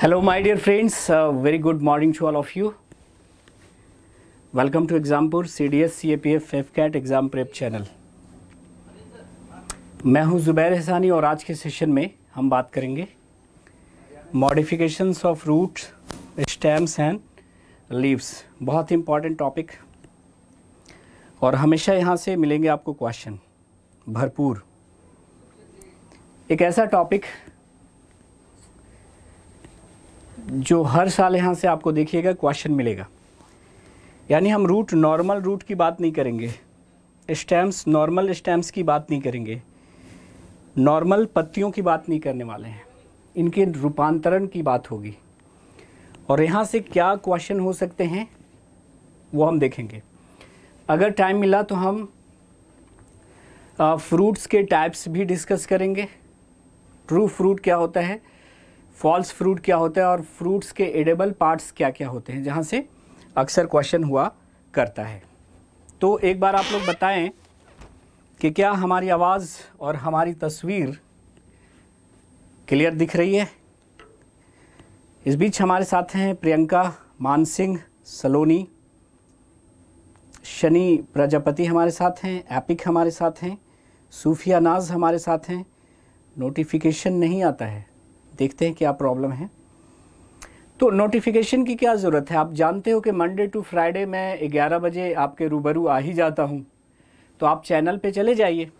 Hello dear friends very good morning to all of you welcome to Exampur C D S C A P F F CAT exam prep channel मैं हूं Zubair Hassani और आज के session में हम बात करेंगे modifications of root stems and leaves बहुत ही इम्पॉर्टेंट टॉपिक और हमेशा यहाँ से मिलेंगे आपको क्वेश्चन भरपूर एक ऐसा टॉपिक जो हर साल यहाँ से आपको देखिएगा क्वेश्चन मिलेगा यानी हम रूट नॉर्मल रूट की बात नहीं करेंगे स्टैम्प्स नॉर्मल स्टैम्प्स की बात नहीं करेंगे नॉर्मल पत्तियों की बात नहीं करने वाले हैं इनके रूपांतरण की बात होगी और यहाँ से क्या क्वेश्चन हो सकते हैं वो हम देखेंगे अगर टाइम मिला तो हम फ्रूट्स uh, के टाइप्स भी डिस्कस करेंगे ट्रू फ्रूट क्या होता है फॉल्स फ्रूट क्या होता है और फ्रूट्स के एडेबल पार्ट्स क्या क्या होते हैं जहाँ से अक्सर क्वेश्चन हुआ करता है तो एक बार आप लोग बताएं कि क्या हमारी आवाज़ और हमारी तस्वीर क्लियर दिख रही है इस बीच हमारे साथ हैं प्रियंका मानसिंह सलोनी शनि प्रजापति हमारे साथ हैं एपिक हमारे साथ हैं सूफिया नाज हमारे साथ हैं नोटिफिकेशन नहीं आता है देखते हैं क्या प्रॉब्लम है तो नोटिफिकेशन की क्या ज़रूरत है आप जानते हो कि मंडे टू फ्राइडे मैं ग्यारह बजे आपके रूबरू आ ही जाता हूँ तो आप चैनल पर चले जाइए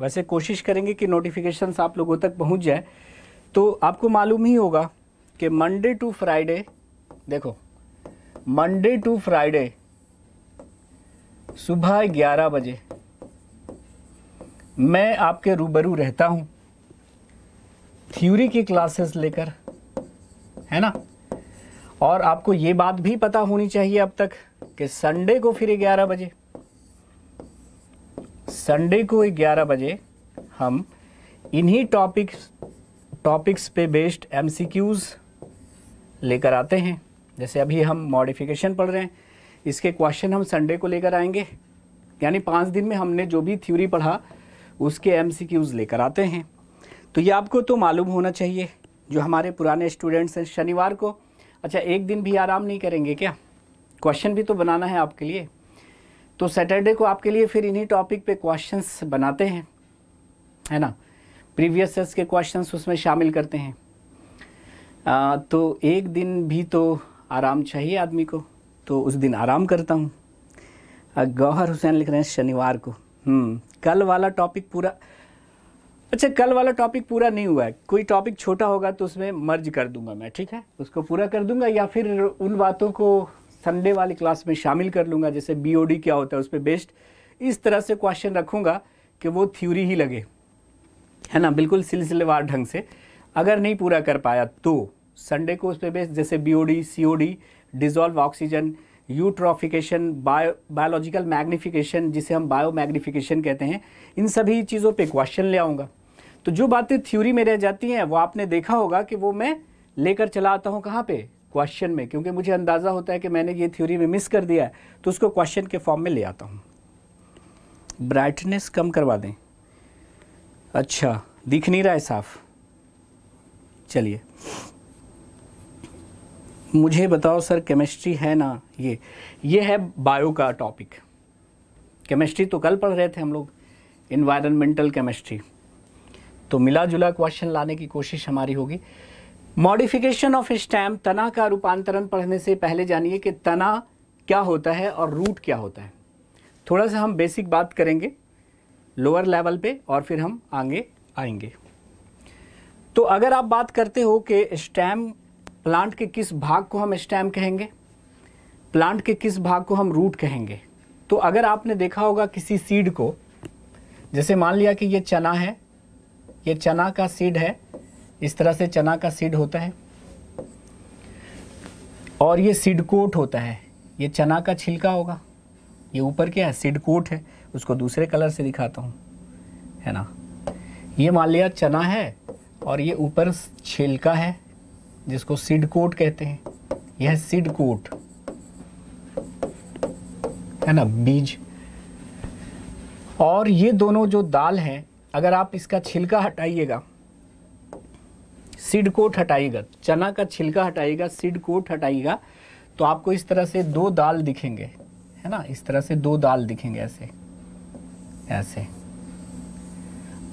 वैसे कोशिश करेंगे कि नोटिफिकेशन आप लोगों तक पहुँच जाए तो आपको मालूम ही होगा कि मंडे टू फ्राइडे देखो मंडे टू फ्राइडे सुबह ग्यारह बजे मैं आपके रूबरू रहता हूँ थ्योरी की क्लासेस लेकर है ना और आपको ये बात भी पता होनी चाहिए अब तक कि संडे को फिर ग्यारह बजे संडे को ग्यारह बजे हम इन्हीं टॉपिक्स टॉपिक्स पे बेस्ड एमसीक्यूज़ लेकर आते हैं जैसे अभी हम मॉडिफिकेशन पढ़ रहे हैं इसके क्वेश्चन हम संडे को लेकर आएंगे यानी पाँच दिन में हमने जो भी थ्योरी पढ़ा उसके एमसीक्यूज़ लेकर आते हैं तो ये आपको तो मालूम होना चाहिए जो हमारे पुराने स्टूडेंट्स हैं शनिवार को अच्छा एक दिन भी आराम नहीं करेंगे क्या क्वेश्चन भी तो बनाना है आपके लिए तो सैटरडे को आपके लिए फिर इन्हीं टॉपिक पे क्वेश्चंस बनाते हैं है ना प्रीवियस ईयर्स के क्वेश्चंस उसमें शामिल करते हैं आ, तो एक दिन भी तो आराम चाहिए आदमी को तो उस दिन आराम करता हूँ गौहर हुसैन लिख रहे हैं शनिवार को हम्म, कल वाला टॉपिक पूरा अच्छा कल वाला टॉपिक पूरा नहीं हुआ है कोई टॉपिक छोटा होगा तो उसमें मर्ज कर दूंगा मैं ठीक है उसको पूरा कर दूंगा या फिर उन बातों को संडे वाली क्लास में शामिल कर लूँगा जैसे बी क्या होता है उस पर बेस्ड इस तरह से क्वेश्चन रखूँगा कि वो थ्योरी ही लगे है ना बिल्कुल सिलसिलेवार ढंग से अगर नहीं पूरा कर पाया तो संडे को उस पर बेस्ड जैसे B O D C O D dissolve oxygen eutrophication bio biological magnification जिसे हम बायो मैग्निफिकेशन कहते हैं इन सभी चीज़ों पे क्वेश्चन ले आऊँगा तो जो बातें थ्योरी में रह जाती हैं वो आपने देखा होगा कि वो मैं लेकर चला आता हूँ कहाँ पे क्वेश्चन में क्योंकि मुझे अंदाज़ा होता है कि मैंने ये थ्योरी में मिस कर दिया है तो उसको क्वेश्चन के फॉर्म में ले आता हूँ ब्राइटनेस कम करवा दें अच्छा दिख नहीं रहा है साफ चलिए मुझे बताओ सर केमिस्ट्री है ना ये ये है बायो का टॉपिक केमिस्ट्री तो कल पढ़ रहे थे हम लोग इन्वायरमेंटल केमिस्ट्री तो मिला जुला क्वेश्चन लाने की कोशिश हमारी होगी मॉडिफिकेशन ऑफ स्टैम तना का रूपांतरण पढ़ने से पहले जानिए कि तना क्या होता है और रूट क्या होता है थोड़ा सा हम बेसिक बात करेंगे लोअर लेवल पे और फिर हम आगे आएंगे तो अगर आप बात करते हो कि स्टैम प्लांट के किस भाग को हम स्टैम कहेंगे प्लांट के किस भाग को हम रूट कहेंगे तो अगर आपने देखा होगा किसी सीड को जैसे मान लिया कि ये चना है ये चना का सीड है इस तरह से चना का सीड होता है और ये सीड कोट होता है ये चना का छिलका होगा ये ऊपर क्या है सीड कोट है उसको दूसरे कलर से दिखाता हूँ है ना ये मान लिया चना है और ये ऊपर छिलका है जिसको सिड कोट कहते हैं यह है सिड कोट है ना बीज और ये दोनों जो दाल हैं अगर आप इसका छिलका हटाइएगा सीड कोट हटाइएगा चना का छिलका हटाइएगा सीड कोट हटाइएगा तो आपको इस तरह से दो दाल दिखेंगे है ना इस तरह से दो दाल दिखेंगे ऐसे ऐसे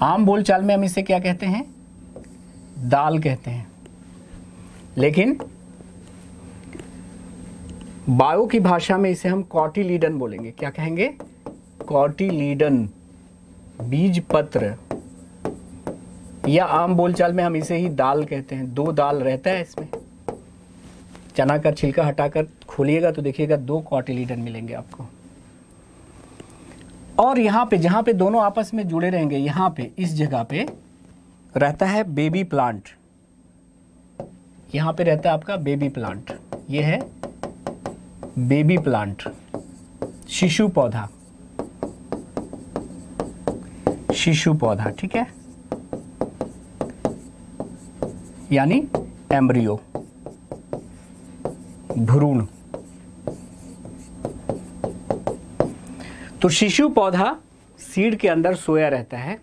आम बोलचाल में हम इसे क्या कहते हैं दाल कहते हैं लेकिन बायो की भाषा में इसे हम कॉटिलीडन बोलेंगे क्या कहेंगे कॉटिलीडन बीज पत्र या आम बोलचाल में हम इसे ही दाल कहते हैं दो दाल रहता है इसमें चना का छिलका हटाकर खोलिएगा तो देखिएगा दो कॉटिलीडन मिलेंगे आपको और यहां पे जहां पे दोनों आपस में जुड़े रहेंगे यहां पे इस जगह पे रहता है बेबी प्लांट यहां पे रहता है आपका बेबी प्लांट ये है बेबी प्लांट शिशु पौधा शिशु पौधा ठीक है यानी एम्ब्रियो भ्रूण तो शिशु पौधा सीड के अंदर सोया रहता है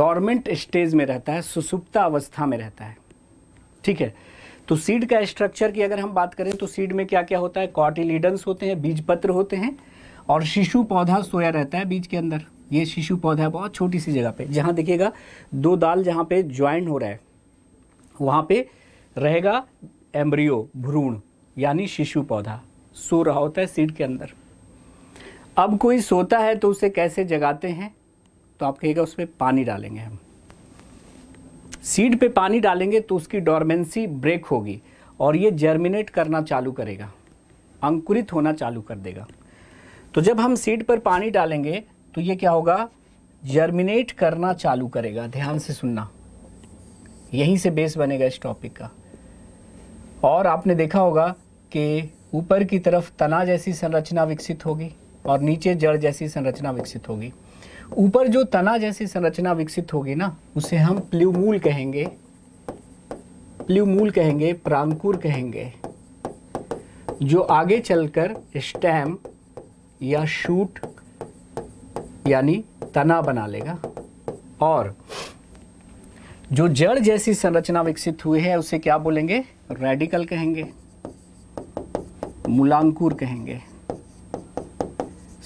डॉर्मेंट स्टेज में रहता है सुसुप्ता अवस्था में रहता है ठीक है तो सीड का स्ट्रक्चर की अगर हम बात करें तो सीड में क्या क्या होता है कॉटिलीडन्स होते हैं बीज पत्र होते हैं और शिशु पौधा सोया रहता है बीज के अंदर ये शिशु पौधा है बहुत छोटी सी जगह पे जहाँ देखिएगा दो दाल जहाँ पे ज्वाइन हो रहा है वहाँ पे रहेगा एम्ब्रियो भ्रूण यानी शिशु पौधा सो रहा होता है सीड के अंदर अब कोई सोता है तो उसे कैसे जगाते हैं तो आप कहिएगा उसमें पानी डालेंगे हम सीड पे पानी डालेंगे तो उसकी डॉर्मेंसी ब्रेक होगी और ये जर्मिनेट करना चालू करेगा अंकुरित होना चालू कर देगा तो जब हम सीड पर पानी डालेंगे तो ये क्या होगा जर्मिनेट करना चालू करेगा ध्यान से सुनना यहीं से बेस बनेगा इस टॉपिक का और आपने देखा होगा कि ऊपर की तरफ तना जैसी संरचना विकसित होगी और नीचे जड़ जैसी संरचना विकसित होगी ऊपर जो तना जैसी संरचना विकसित होगी ना उसे हम प्ल्यूमूल कहेंगे प्ल्यूमूल कहेंगे प्रांकुर कहेंगे जो आगे चलकर स्टैम या शूट यानी तना बना लेगा और जो जड़ जैसी संरचना विकसित हुई है उसे क्या बोलेंगे रेडिकल कहेंगे मूलांकुर कहेंगे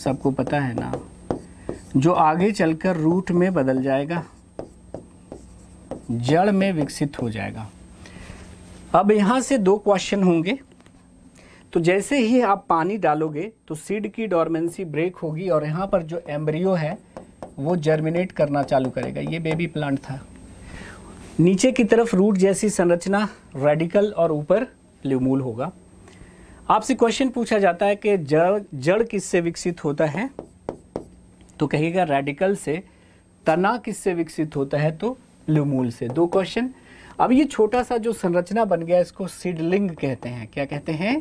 सबको पता है ना जो आगे चलकर रूट में बदल जाएगा जड़ में विकसित हो जाएगा अब यहाँ से दो क्वेश्चन होंगे तो जैसे ही आप पानी डालोगे तो सीड की डॉर्मेंसी ब्रेक होगी और यहाँ पर जो एम्ब्रियो है वो जर्मिनेट करना चालू करेगा ये बेबी प्लांट था नीचे की तरफ रूट जैसी संरचना रेडिकल और ऊपर ल्यूमूल होगा आपसे क्वेश्चन पूछा जाता है कि जड़ जड़ किससे विकसित होता है तो कहिएगा रेडिकल से तना किससे विकसित होता है तो लुमूल से दो क्वेश्चन अब ये छोटा सा जो संरचना बन गया इसको सिडलिंग कहते हैं क्या कहते हैं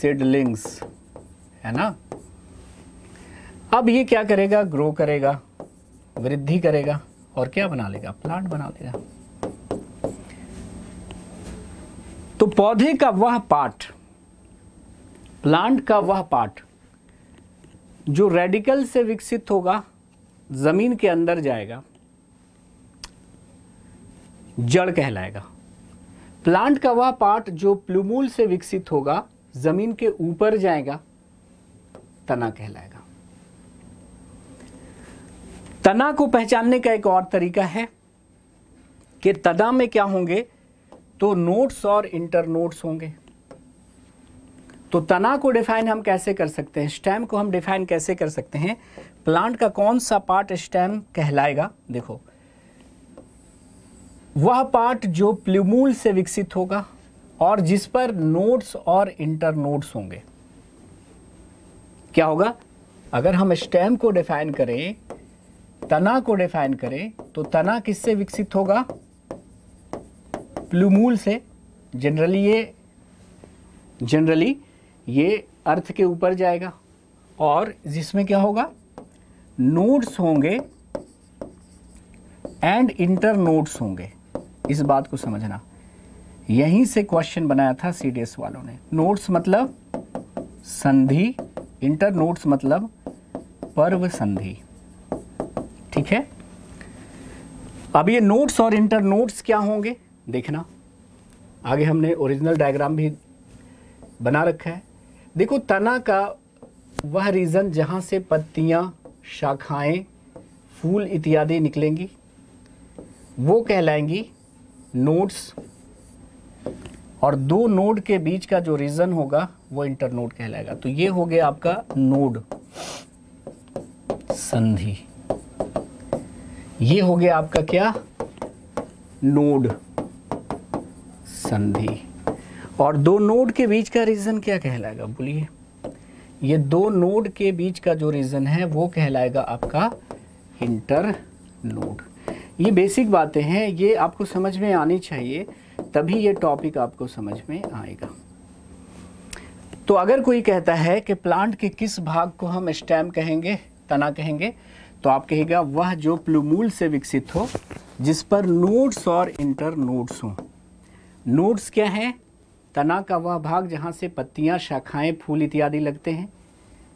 सिडलिंग्स है ना अब ये क्या करेगा ग्रो करेगा वृद्धि करेगा और क्या बना लेगा प्लांट बना लेगा तो पौधे का वह पार्ट प्लांट का वह पार्ट जो रेडिकल से विकसित होगा ज़मीन के अंदर जाएगा जड़ कहलाएगा प्लांट का वह पार्ट जो प्लूमूल से विकसित होगा ज़मीन के ऊपर जाएगा तना कहलाएगा तना को पहचानने का एक और तरीका है कि तना में क्या होंगे तो नोट्स और इंटर नोट्स होंगे तो तना को डिफाइन हम कैसे कर सकते हैं स्टेम को हम डिफाइन कैसे कर सकते हैं प्लांट का कौन सा पार्ट स्टेम कहलाएगा देखो वह पार्ट जो प्लूमूल से विकसित होगा और जिस पर नोट्स और इंटर नोट्स होंगे क्या होगा अगर हम स्टेम को डिफाइन करें तना को डिफाइन करें तो तना किससे विकसित होगा प्लूमूल से जनरली ये जनरली ये अर्थ के ऊपर जाएगा और जिसमें क्या होगा नोट्स होंगे एंड इंटर नोट्स होंगे इस बात को समझना यहीं से क्वेश्चन बनाया था सी वालों ने नोट्स मतलब संधि इंटर नोट्स मतलब पर्व संधि ठीक है अब ये नोट्स और इंटर नोट्स क्या होंगे देखना आगे हमने ओरिजिनल डायग्राम भी बना रखा है देखो तना का वह रीज़न जहाँ से पत्तियाँ शाखाएं, फूल इत्यादि निकलेंगी वो कहलाएंगी नोड्स और दो नोड के बीच का जो रीज़न होगा वो इंटरनोड कहलाएगा तो ये हो गया आपका नोड संधि ये हो गया आपका क्या नोड संधि और दो नोड के बीच का रीज़न क्या कहलाएगा बोलिए ये दो नोड के बीच का जो रीज़न है वो कहलाएगा आपका इंटर नोड ये बेसिक बातें हैं ये आपको समझ में आनी चाहिए तभी ये टॉपिक आपको समझ में आएगा तो अगर कोई कहता है कि प्लांट के किस भाग को हम स्टेम कहेंगे तना कहेंगे तो आप कहेगा वह जो प्लूमूल से विकसित हो जिस पर नोड्स और इंटर नोड्स हों नोड्स क्या हैं तना का वह भाग जहाँ से पत्तियाँ शाखाएँ फूल इत्यादि लगते हैं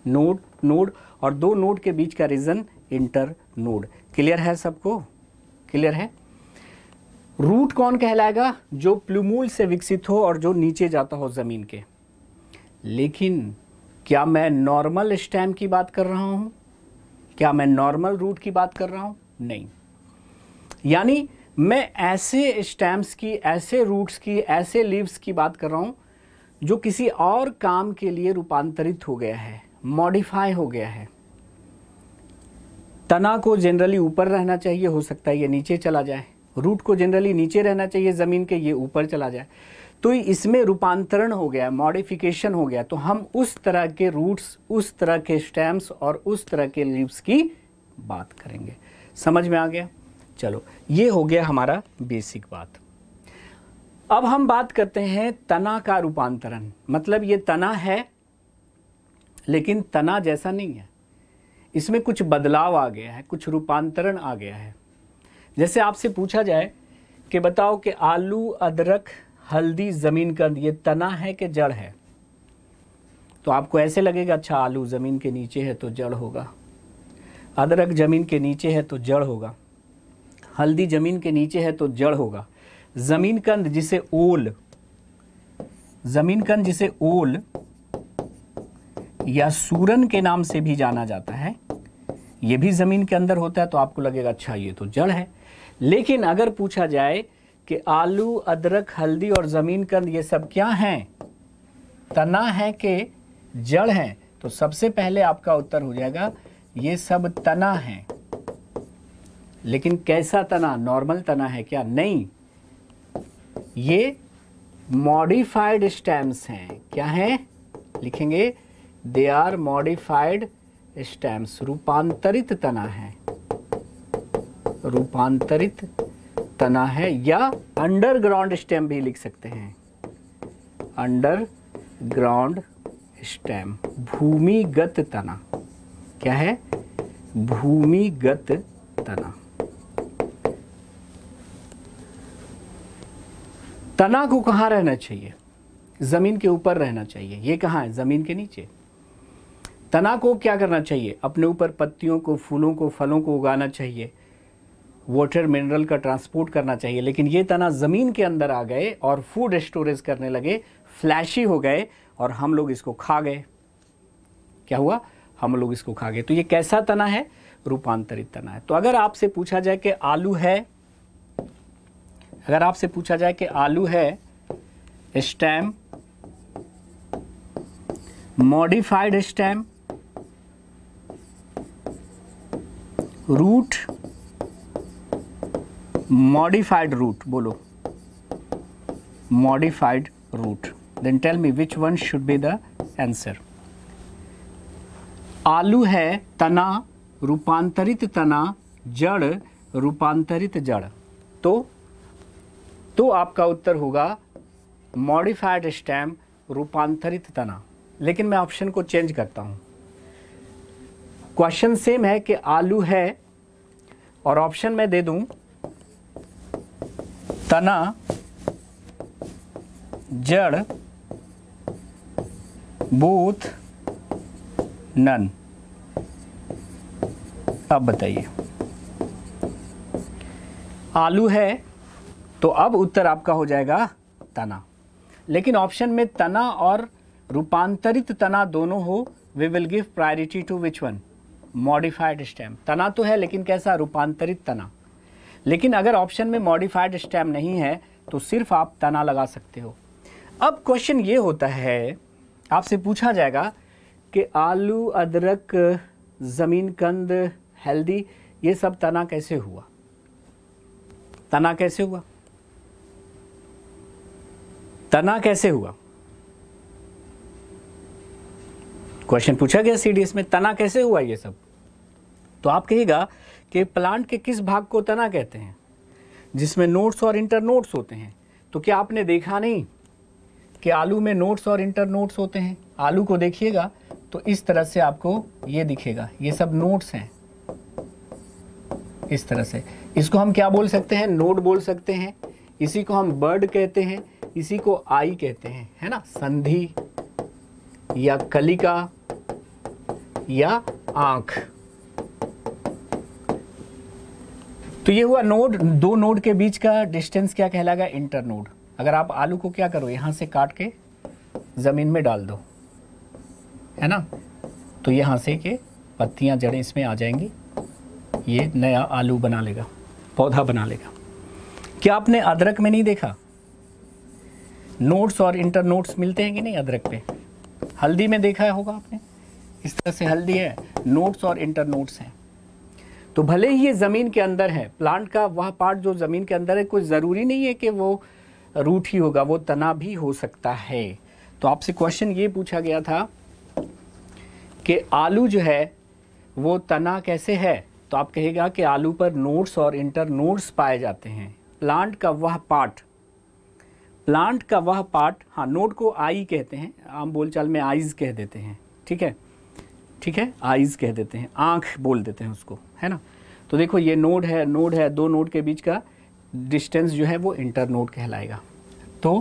नोड नोड और दो नोड के बीच का रीजन इंटर नोड क्लियर है सबको क्लियर है रूट कौन कहलाएगा जो प्लूमूल से विकसित हो और जो नीचे जाता हो ज़मीन के लेकिन क्या मैं नॉर्मल स्टैम की बात कर रहा हूं क्या मैं नॉर्मल रूट की बात कर रहा हूं नहीं यानी मैं ऐसे स्टैम्प्स की ऐसे रूट्स की ऐसे लीव्स की बात कर रहा हूँ जो किसी और काम के लिए रूपांतरित हो गया है मॉडिफाई हो गया है तना को जनरली ऊपर रहना चाहिए हो सकता है ये नीचे चला जाए रूट को जनरली नीचे रहना चाहिए ज़मीन के ये ऊपर चला जाए तो इसमें रूपांतरण हो गया मॉडिफिकेशन हो गया तो हम उस तरह के रूट्स उस तरह के स्टैम्प्स और उस तरह के लीव्स की बात करेंगे समझ में आ गया चलो ये हो गया हमारा बेसिक बात अब हम बात करते हैं तना का रूपांतरण मतलब ये तना है लेकिन तना जैसा नहीं है इसमें कुछ बदलाव आ गया है कुछ रूपांतरण आ गया है जैसे आपसे पूछा जाए कि बताओ कि आलू अदरक हल्दी ज़मीन कंद ये तना है कि जड़ है तो आपको ऐसे लगेगा अच्छा आलू ज़मीन के नीचे है तो जड़ होगा अदरक ज़मीन के नीचे है तो जड़ होगा हल्दी ज़मीन के नीचे है तो जड़ होगा ज़मीन कंद जिसे ओल ज़मीन कंद जिसे ओल या सूरन के नाम से भी जाना जाता है यह भी ज़मीन के अंदर होता है तो आपको लगेगा अच्छा ये तो जड़ है लेकिन अगर पूछा जाए कि आलू अदरक हल्दी और ज़मीन कंद ये सब क्या हैं तना है कि जड़ हैं तो सबसे पहले आपका उत्तर हो जाएगा ये सब तना हैं लेकिन कैसा तना नॉर्मल तना है क्या नहीं ये मॉडिफाइड स्टैम्स हैं क्या हैं लिखेंगे दे आर मॉडिफाइड स्टैम्स रूपांतरित तना है रूपांतरित तना है या अंडरग्राउंड स्टैम भी लिख सकते हैं अंडरग्राउंड स्टैम भूमिगत तना क्या है भूमिगत तना तना को कहाँ रहना चाहिए ज़मीन के ऊपर रहना चाहिए ये कहाँ है ज़मीन के नीचे तना को क्या करना चाहिए अपने ऊपर पत्तियों को फूलों को फलों को उगाना चाहिए वाटर मिनरल का ट्रांसपोर्ट करना चाहिए लेकिन ये तना ज़मीन के अंदर आ गए और फूड स्टोरेज करने लगे फ्लैशी हो गए और हम लोग इसको खा गए क्या हुआ हम लोग इसको खा गए तो ये कैसा तना है रूपांतरित तना है तो अगर आपसे पूछा जाए कि आलू है अगर आपसे पूछा जाए कि आलू है stem modified stem root modified root बोलो modified root then tell me which one should be the answer आलू है तना रूपांतरित तना जड़ रूपांतरित जड़ तो तो आपका उत्तर होगा मॉडिफाइड स्टैम रूपांतरित तना लेकिन मैं ऑप्शन को चेंज करता हूं क्वेश्चन सेम है कि आलू है और ऑप्शन मैं दे दू तना जड़ बूथ नन अब बताइए आलू है तो अब उत्तर आपका हो जाएगा तना लेकिन ऑप्शन में तना और रूपांतरित तना दोनों हो we will give priority to which one modified stem तना तो है लेकिन कैसा रूपांतरित तना लेकिन अगर ऑप्शन में मॉडिफाइड स्टैम नहीं है तो सिर्फ आप तना लगा सकते हो अब क्वेश्चन ये होता है आपसे पूछा जाएगा कि आलू अदरक ज़मीन कंद हेल्दी ये सब तना कैसे हुआ तना कैसे हुआ तना कैसे हुआ क्वेश्चन पूछा गया सीडीएस में तना कैसे हुआ ये सब तो आप कहेगा कि प्लांट के किस भाग को तना कहते हैं जिसमें नोट्स और इंटर नोट्स होते हैं तो क्या आपने देखा नहीं कि आलू में नोट्स और इंटर नोट्स होते हैं आलू को देखिएगा तो इस तरह से आपको ये दिखेगा ये सब नोट्स हैं इस तरह से इसको हम क्या बोल सकते हैं नोट बोल सकते हैं इसी को हम बर्ड कहते हैं इसी को आई कहते हैं है ना संधि या कलिका या आंख तो ये हुआ नोड दो नोड के बीच का डिस्टेंस क्या कहलाएगा इंटर नोड अगर आप आलू को क्या करो यहां से काट के ज़मीन में डाल दो है ना तो यहां से के पत्तियां जड़ें इसमें आ जाएंगी ये नया आलू बना लेगा पौधा बना लेगा क्या आपने अदरक में नहीं देखा नोट्स और इंटर नोट्स मिलते हैं कि नहीं अदरक पे हल्दी में देखा होगा आपने इस तरह से हल्दी है नोट्स और इंटर नोट्स हैं तो भले ही ये ज़मीन के अंदर है प्लांट का वह पार्ट जो ज़मीन के अंदर है कोई ज़रूरी नहीं है कि वो रूट ही होगा वो तना भी हो सकता है तो आपसे क्वेश्चन ये पूछा गया था कि आलू जो है वो तना कैसे है तो आप कहेगा कि आलू पर नोट्स और इंटर नोट्स पाए जाते हैं प्लांट का वह पार्ट प्लांट का वह पार्ट हाँ नोड को आई कहते हैं आम बोलचाल में आइज़ कह देते हैं ठीक है ठीक है आइज़ कह देते हैं आँख बोल देते हैं उसको है ना तो देखो ये नोड है नोड है दो नोड के बीच का डिस्टेंस जो है वो इंटर नोड कहलाएगा तो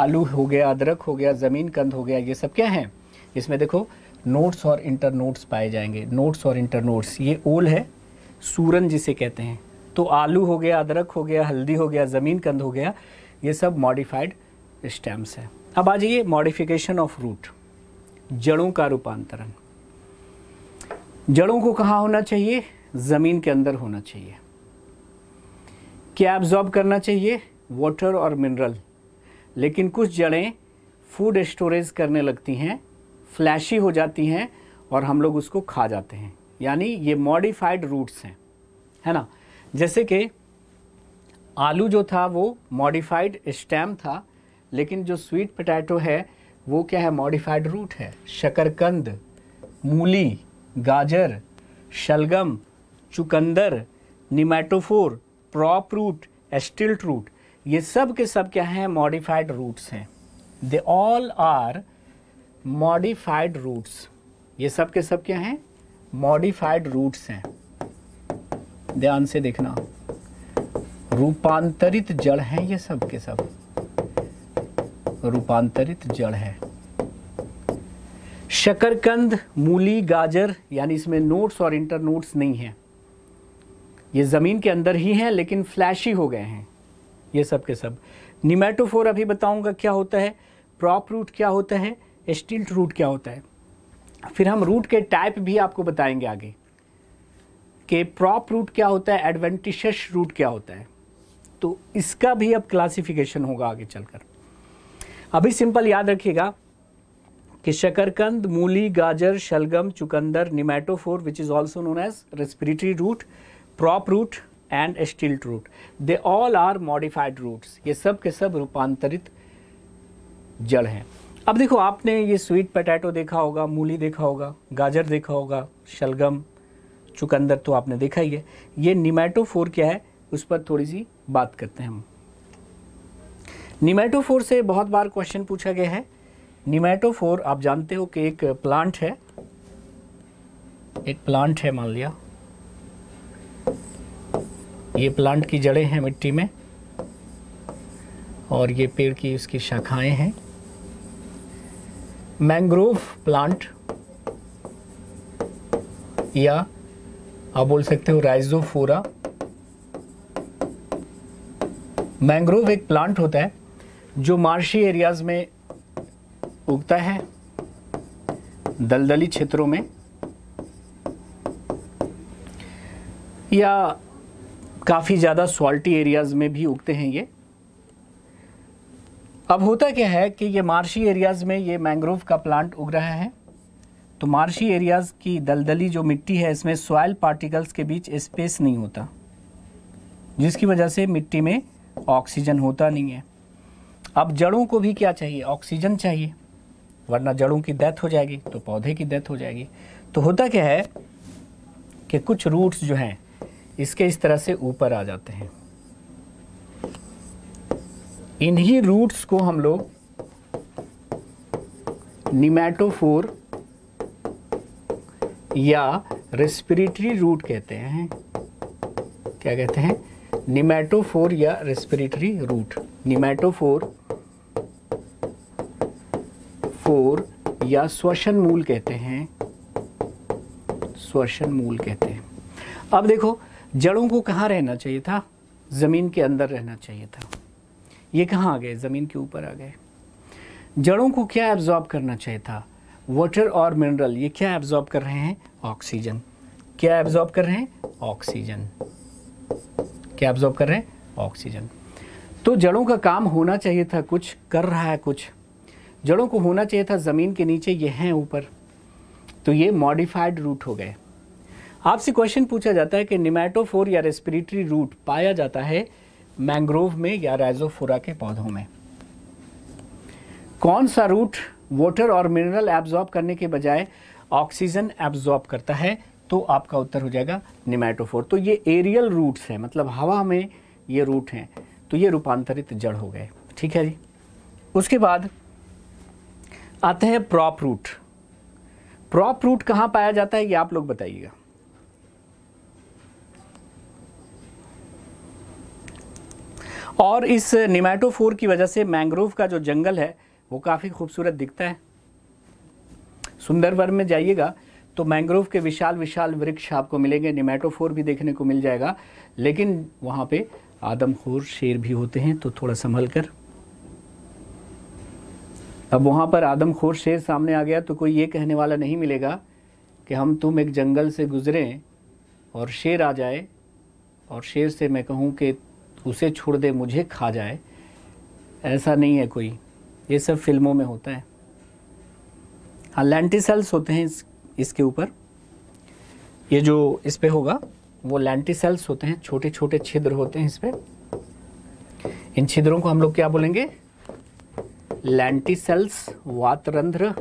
आलू हो गया अदरक हो गया ज़मीन कंद हो गया ये सब क्या है इसमें देखो नोट्स और इंटर नोट्स पाए जाएंगे नोट्स और इंटर नोट्स ये ओल है सूरन जिसे कहते हैं तो आलू हो गया अदरक हो गया हल्दी हो गया ज़मीन कंद हो गया ये सब मॉडिफाइड स्टेम्स है अब आ जाइए मॉडिफिकेशन ऑफ रूट जड़ों का रूपांतरण जड़ों को कहाँ होना चाहिए ज़मीन के अंदर होना चाहिए क्या एब्जॉर्ब करना चाहिए वाटर और मिनरल लेकिन कुछ जड़ें फूड स्टोरेज करने लगती हैं फ्लैशी हो जाती हैं और हम लोग उसको खा जाते हैं यानी ये मॉडिफाइड रूट्स हैं है ना जैसे कि आलू जो था वो मॉडिफाइड स्टेम था लेकिन जो स्वीट पटैटो है वो क्या है मॉडिफाइड रूट है शकरकंद मूली गाजर शलगम चुकंदर pneumatophore prop root stilt root ये सब के सब क्या हैं मॉडिफाइड रूट्स हैं they all are modified roots ये सब के सब क्या हैं मॉडिफाइड रूट्स हैं ध्यान से देखना रूपांतरित जड़ है ये सब के सब रूपांतरित जड़ है शकरकंद मूली गाजर यानी इसमें नोट्स और इंटर नोट्स नहीं है ये ज़मीन के अंदर ही हैं लेकिन फ्लैशी हो गए हैं ये सब के सब निमेटोफोर अभी बताऊंगा क्या होता है प्रॉप रूट क्या होता है स्टिल्ट रूट क्या होता है फिर हम रूट के टाइप भी आपको बताएंगे आगे कि प्रॉप रूट क्या होता है एडवेंटिशस रूट क्या होता है तो इसका भी अब क्लासिफिकेशन होगा आगे चलकर अभी सिंपल याद रखिएगा कि शकरकंद मूली गाजर शलगम चुकंदर pneumatophore which is also known as respiratory root prop root and stilt root they all are modified roots ये सब के सब रूपांतरित जड़ हैं अब देखो आपने ये स्वीट पटैटो देखा होगा मूली देखा होगा गाजर देखा होगा शलगम चुकंदर तो आपने देखा ही है ये फोर क्या है उस पर थोड़ी सी बात करते हैं हम फोर से बहुत बार क्वेश्चन पूछा गया है फोर आप जानते हो कि एक प्लांट है एक प्लांट है मान लिया ये प्लांट की जड़ें हैं मिट्टी में और ये पेड़ की उसकी शाखाएं हैं मैंग्रोव प्लांट या आप बोल सकते हो राइजोफोरा मैंग्रोव एक प्लांट होता है जो मार्शी एरियाज में उगता है दलदली क्षेत्रों में या काफ़ी ज़्यादा सॉल्टी एरियाज़ में भी उगते हैं ये अब होता क्या है कि ये मार्शी एरियाज़ में ये मैंग्रोव का प्लांट उग रहा है तो मार्शी एरियाज़ की दलदली जो मिट्टी है इसमें सॉयल पार्टिकल्स के बीच स्पेस नहीं होता जिसकी वजह से मिट्टी में ऑक्सीजन होता नहीं है अब जड़ों को भी क्या चाहिए ऑक्सीजन चाहिए वरना जड़ों की डेथ हो जाएगी तो पौधे की डेथ हो जाएगी तो होता क्या है कि कुछ रूट्स जो हैं इसके इस तरह से ऊपर आ जाते हैं इन्हीं रूट्स को हम लोग निमेटोफोर या रेस्पिरेटरी रूट कहते हैं क्या कहते हैं निमेटोफोर या रेस्पिरेटरी रूट निमेटोफोर फोर या श्वसन मूल कहते हैं श्वसन मूल कहते हैं अब देखो जड़ों को कहाँ रहना चाहिए था ज़मीन के अंदर रहना चाहिए था ये कहाँ आ गए ज़मीन के ऊपर आ गए जड़ों को क्या एब्जॉर्ब करना चाहिए था वाटर और मिनरल ये क्या एब्जॉर्ब कर रहे हैं ऑक्सीजन क्या एब्जॉर्ब कर रहे हैं ऑक्सीजन क्या एब्जॉर्ब कर रहे हैं ऑक्सीजन तो जड़ों का काम होना चाहिए था कुछ कर रहा है कुछ जड़ों को होना चाहिए था ज़मीन के नीचे ये हैं ऊपर तो ये मॉडिफाइड रूट हो गए आपसे क्वेश्चन पूछा जाता है कि निमेटोफोर या रेस्पिरेटरी रूट पाया जाता है मैंग्रोव में या राइजोफोरा के पौधों में कौन सा रूट वाटर और मिनरल एब्जॉर्ब करने के बजाय ऑक्सीजन एब्जॉर्ब करता है तो आपका उत्तर हो जाएगा निमेटोफोर तो ये एरियल रूट्स हैं मतलब हवा में ये रूट हैं तो ये रूपांतरित जड़ हो गए ठीक है जी उसके बाद आते हैं प्रॉप रूट प्रॉप रूट कहाँ पाया जाता है ये आप लोग बताइएगा और इस निमेटोफोर की वजह से मैंग्रोव का जो जंगल है वो काफ़ी खूबसूरत दिखता है सुंदरवन में जाइएगा तो मैंग्रोव के विशाल विशाल वृक्ष आपको मिलेंगे निमेटोफोर भी देखने को मिल जाएगा लेकिन वहाँ पे आदमखोर शेर भी होते हैं तो थोड़ा संभल कर अब वहाँ पर आदमखोर शेर सामने आ गया तो कोई ये कहने वाला नहीं मिलेगा कि हम तुम एक जंगल से गुज़रें और शेर आ जाए और शेर से मैं कहूँ कि उसे छोड़ दे मुझे खा जाए ऐसा नहीं है कोई ये सब फिल्मों में होता है हाँ लेंटी सेल्स होते हैं इस इसके ऊपर ये जो इस पर होगा वो लैंटीसेल्स होते हैं छोटे छोटे छिद्र होते हैं इस पर इन छिद्रों को हम लोग क्या बोलेंगे सेल्स वातरंध्र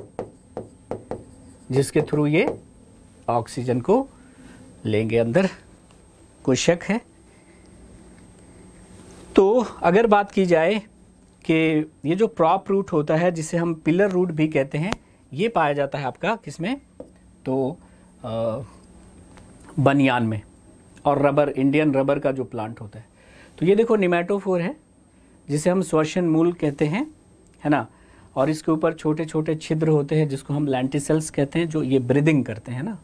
जिसके थ्रू ये ऑक्सीजन को लेंगे अंदर कोई शक है तो अगर बात की जाए कि ये जो प्रॉप रूट होता है जिसे हम पिलर रूट भी कहते हैं ये पाया जाता है आपका किसमें तो आ, बनियान में और रबर इंडियन रबर का जो प्लांट होता है तो ये देखो निमेटोफोर है जिसे हम श्वसन मूल कहते हैं है ना और इसके ऊपर छोटे छोटे छिद्र होते हैं जिसको हम लैंटीसेल्स कहते हैं जो ये ब्रीदिंग करते हैं ना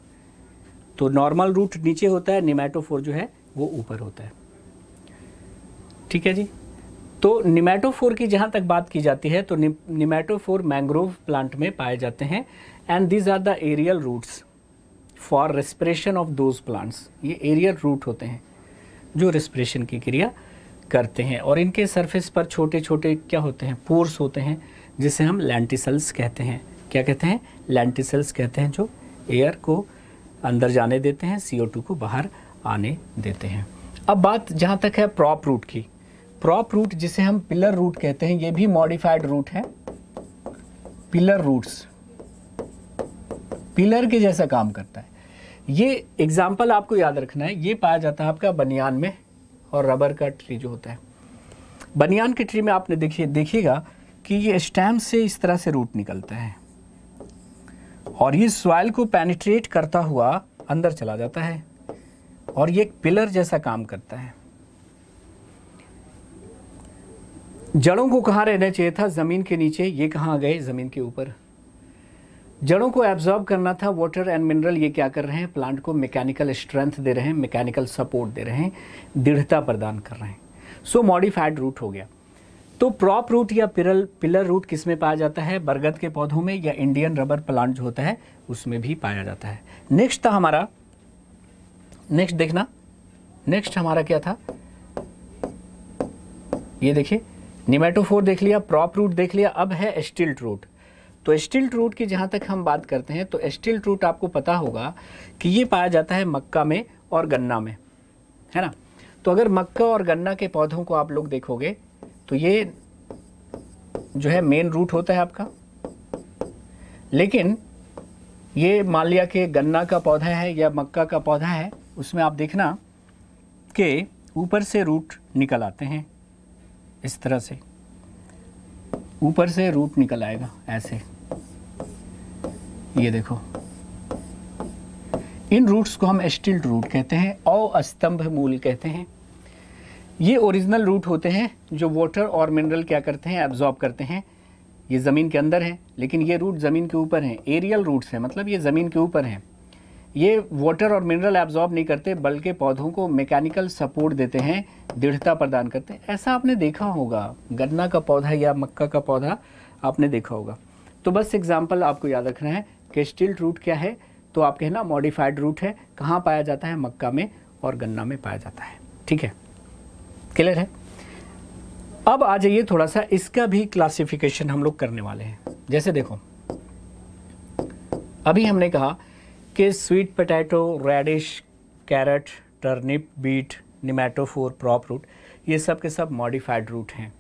तो नॉर्मल रूट नीचे होता है निमेटोफोर जो है वो ऊपर होता है ठीक है जी तो निमेटोफोर की जहाँ तक बात की जाती है तो निमेटोफोर मैंग्रोव प्लांट में पाए जाते हैं and these are the aerial roots for respiration of those plants ये एरियल रूट होते हैं जो रेस्परेशन की क्रिया करते हैं और इनके सरफेस पर छोटे छोटे क्या होते हैं पोर्स होते हैं जिसे हम लैंटिसल्स कहते हैं क्या कहते हैं लैंटिसल्स कहते हैं जो एयर को अंदर जाने देते हैं सी को बाहर आने देते हैं अब बात जहाँ तक है प्रॉप रूट की प्रॉप रूट जिसे हम पिलर रूट कहते हैं ये भी मॉडिफाइड रूट है पिलर रूट्स पिलर के जैसा काम करता है ये एग्जाम्पल आपको याद रखना है ये पाया जाता है आपका बनियान में और रबर का ट्री जो होता है बनियान के ट्री में आपने देखिए देखिएगा कि ये स्टैम से इस तरह से रूट निकलता है और ये सॉइल को पेनिट्रेट करता हुआ अंदर चला जाता है और ये एक पिलर जैसा काम करता है जड़ों को कहाँ रहना चाहिए था ज़मीन के नीचे ये कहाँ गए ज़मीन के ऊपर जड़ों को एब्जॉर्ब करना था वाटर एंड मिनरल ये क्या कर रहे हैं प्लांट को मैकेनिकल स्ट्रेंथ दे रहे हैं मैकेनिकल सपोर्ट दे रहे हैं दृढ़ता प्रदान कर रहे हैं सो मॉडिफाइड रूट हो गया तो प्रॉप रूट या पिरल पिलर रूट किस में पाया जाता है बरगद के पौधों में या इंडियन रबर प्लांट जो होता है उसमें भी पाया जाता है नेक्स्ट था हमारा नेक्स्ट देखना नेक्स्ट हमारा क्या था ये देखिए निमेटोफोर देख लिया प्रॉप रूट देख लिया अब है स्टिल्ट रूट तो स्टिल्ट रूट की जहाँ तक हम बात करते हैं तो स्टिल्ट रूट आपको पता होगा कि ये पाया जाता है मक्का में और गन्ना में है ना तो अगर मक्का और गन्ना के पौधों को आप लोग देखोगे तो ये जो है मेन रूट होता है आपका लेकिन ये मान लिया कि गन्ना का पौधा है या मक्का का पौधा है उसमें आप देखना कि ऊपर से रूट निकल आते हैं इस तरह से ऊपर से रूट निकल आएगा ऐसे ये देखो इन रूट्स को हम एस्टिल्ड रूट कहते हैं और अस्तंभ मूल कहते हैं ये ओरिजिनल रूट होते हैं जो वाटर और मिनरल क्या करते हैं एब्जॉर्ब करते हैं ये ज़मीन के अंदर है लेकिन ये रूट ज़मीन के ऊपर हैं एरियल रूट्स हैं मतलब ये ज़मीन के ऊपर हैं ये वाटर और मिनरल एब्जॉर्ब नहीं करते बल्कि पौधों को मैकेनिकल सपोर्ट देते हैं दृढ़ता प्रदान करते हैं ऐसा आपने देखा होगा गन्ना का पौधा या मक्का का पौधा आपने देखा होगा तो बस एग्जाम्पल आपको याद रखना है कि स्टिल्ट रूट क्या है तो आप कहना मॉडिफाइड रूट है कहाँ पाया जाता है मक्का में और गन्ना में पाया जाता है ठीक है क्लियर है अब आ जाइए थोड़ा सा इसका भी क्लासिफिकेशन हम लोग करने वाले हैं जैसे देखो अभी हमने कहा कि sweet potato radish carrot turnip beet pneumatophore prop root ये सब के सब मॉडिफाइड रूट हैं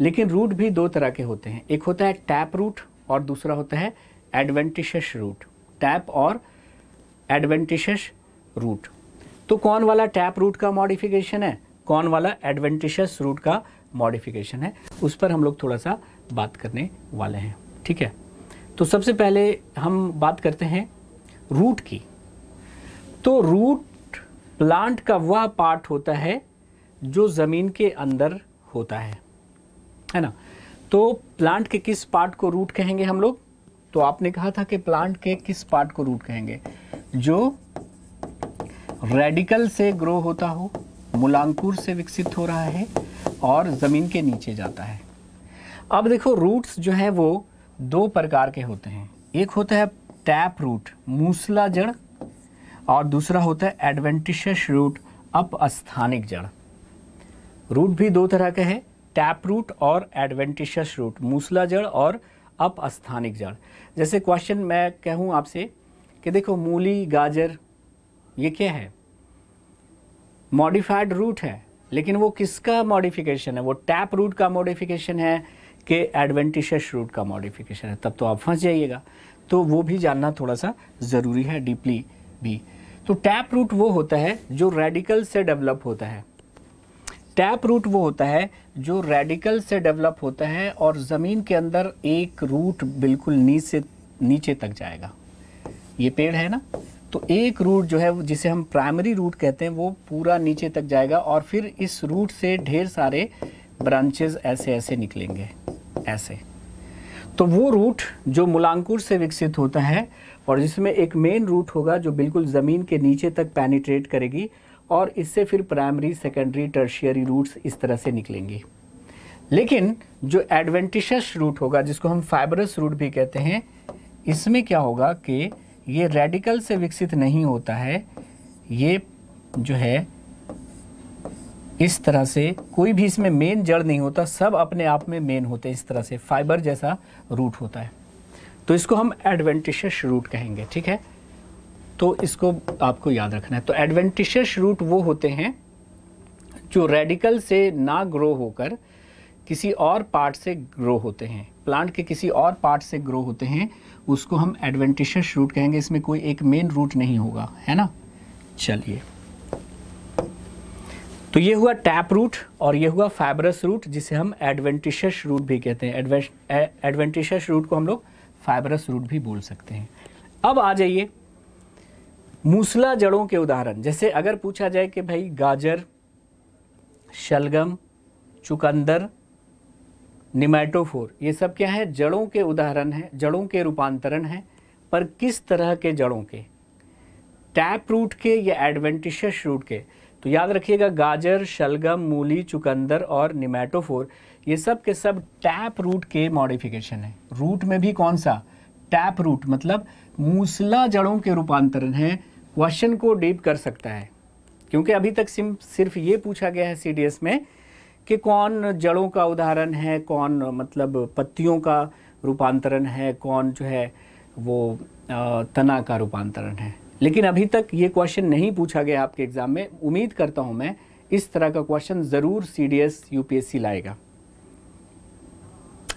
लेकिन रूट भी दो तरह के होते हैं एक होता है टैप रूट और दूसरा होता है एडवेंटिशस रूट टैप और एडवेंटिशस रूट तो कौन वाला टैप रूट का मॉडिफिकेशन है कौन वाला एडवेंटिशस रूट का मॉडिफिकेशन है उस पर हम लोग थोड़ा सा बात करने वाले हैं ठीक है तो सबसे पहले हम बात करते हैं रूट की तो रूट प्लांट का वह पार्ट होता है जो ज़मीन के अंदर होता है है ना तो प्लांट के किस पार्ट को रूट कहेंगे हम लोग तो आपने कहा था कि प्लांट के किस पार्ट को रूट कहेंगे जो रेडिकल से ग्रो होता हो मूलांकुर से विकसित हो रहा है और ज़मीन के नीचे जाता है अब देखो रूट्स जो हैं वो दो प्रकार के होते हैं एक होता है टैप रूट मूसला जड़ और दूसरा होता है एडवेंटिशस रूट अपस्थानिक जड़ रूट भी दो तरह के हैं टैप रूट और एडवेंटिशियस रूट मूसला जड़ और अपस्थानिक जड़ जैसे क्वेश्चन मैं कहूँ आपसे कि देखो मूली गाजर ये क्या है मॉडिफाइड रूट है लेकिन वो किसका मॉडिफिकेशन है वो टैप रूट का मॉडिफिकेशन है कि एडवेंटिशियस रूट का मॉडिफिकेशन है तब तो आप फंस जाइएगा तो वो भी जानना थोड़ा सा ज़रूरी है डीपली भी तो टैप रूट वो होता है जो रेडिकल से डेवलप होता है टैप रूट वो होता है जो रेडिकल से डेवलप होता है और ज़मीन के अंदर एक रूट बिल्कुल नीचे नीचे तक जाएगा ये पेड़ है ना तो एक रूट जो है जिसे हम प्राइमरी रूट कहते हैं वो पूरा नीचे तक जाएगा और फिर इस रूट से ढेर सारे ब्रांचेस ऐसे ऐसे निकलेंगे ऐसे तो वो रूट जो मूलांकुर से विकसित होता है और जिसमें एक मेन रूट होगा जो बिल्कुल ज़मीन के नीचे तक पैनिट्रेट करेगी और इससे फिर प्राइमरी सेकेंडरी टर्शियरी रूट्स इस तरह से निकलेंगी लेकिन जो एडवेंटिशस रूट होगा जिसको हम फाइबरस रूट भी कहते हैं इसमें क्या होगा कि ये रेडिकल से विकसित नहीं होता है ये जो है इस तरह से कोई भी इसमें मेन जड़ नहीं होता सब अपने आप में मेन होते हैं इस तरह से फाइबर जैसा रूट होता है तो इसको हम एडवेंटिशियस रूट कहेंगे ठीक है तो इसको आपको याद रखना है तो एडवेंटिशियस रूट वो होते हैं जो रेडिकल से ना ग्रो होकर किसी और पार्ट से ग्रो होते हैं प्लांट के किसी और पार्ट से ग्रो होते हैं उसको हम एडवेंटिशियस रूट कहेंगे इसमें कोई एक मेन रूट नहीं होगा है ना चलिए तो ये हुआ टैप रूट और ये हुआ फाइबरस रूट जिसे हम एडवेंटिशस रूट भी कहते हैं एडवेंटिशस रूट को हम लोग फाइबरस रूट भी बोल सकते हैं अब आ जाइए मूसला जड़ों के उदाहरण जैसे अगर पूछा जाए कि भाई गाजर शलगम चुकंदर निमेटोफोर ये सब क्या है जड़ों के उदाहरण हैं जड़ों के रूपांतरण हैं पर किस तरह के जड़ों के टैप रूट के या एडवेंटिशस रूट के तो याद रखिएगा गाजर शलगम मूली चुकंदर और निमेटोफोर ये सब के सब टैप रूट के मॉडिफिकेशन है रूट में भी कौन सा टैप रूट मतलब मूसला जड़ों के रूपांतरण है क्वेश्चन को डीप कर सकता है क्योंकि अभी तक सिर्फ ये पूछा गया है सी में कि कौन जड़ों का उदाहरण है कौन मतलब पत्तियों का रूपांतरण है कौन जो है वो तना का रूपांतरण है लेकिन अभी तक ये क्वेश्चन नहीं पूछा गया आपके एग्ज़ाम में उम्मीद करता हूं मैं इस तरह का क्वेश्चन ज़रूर सी डी एस यूपीएससी लाएगा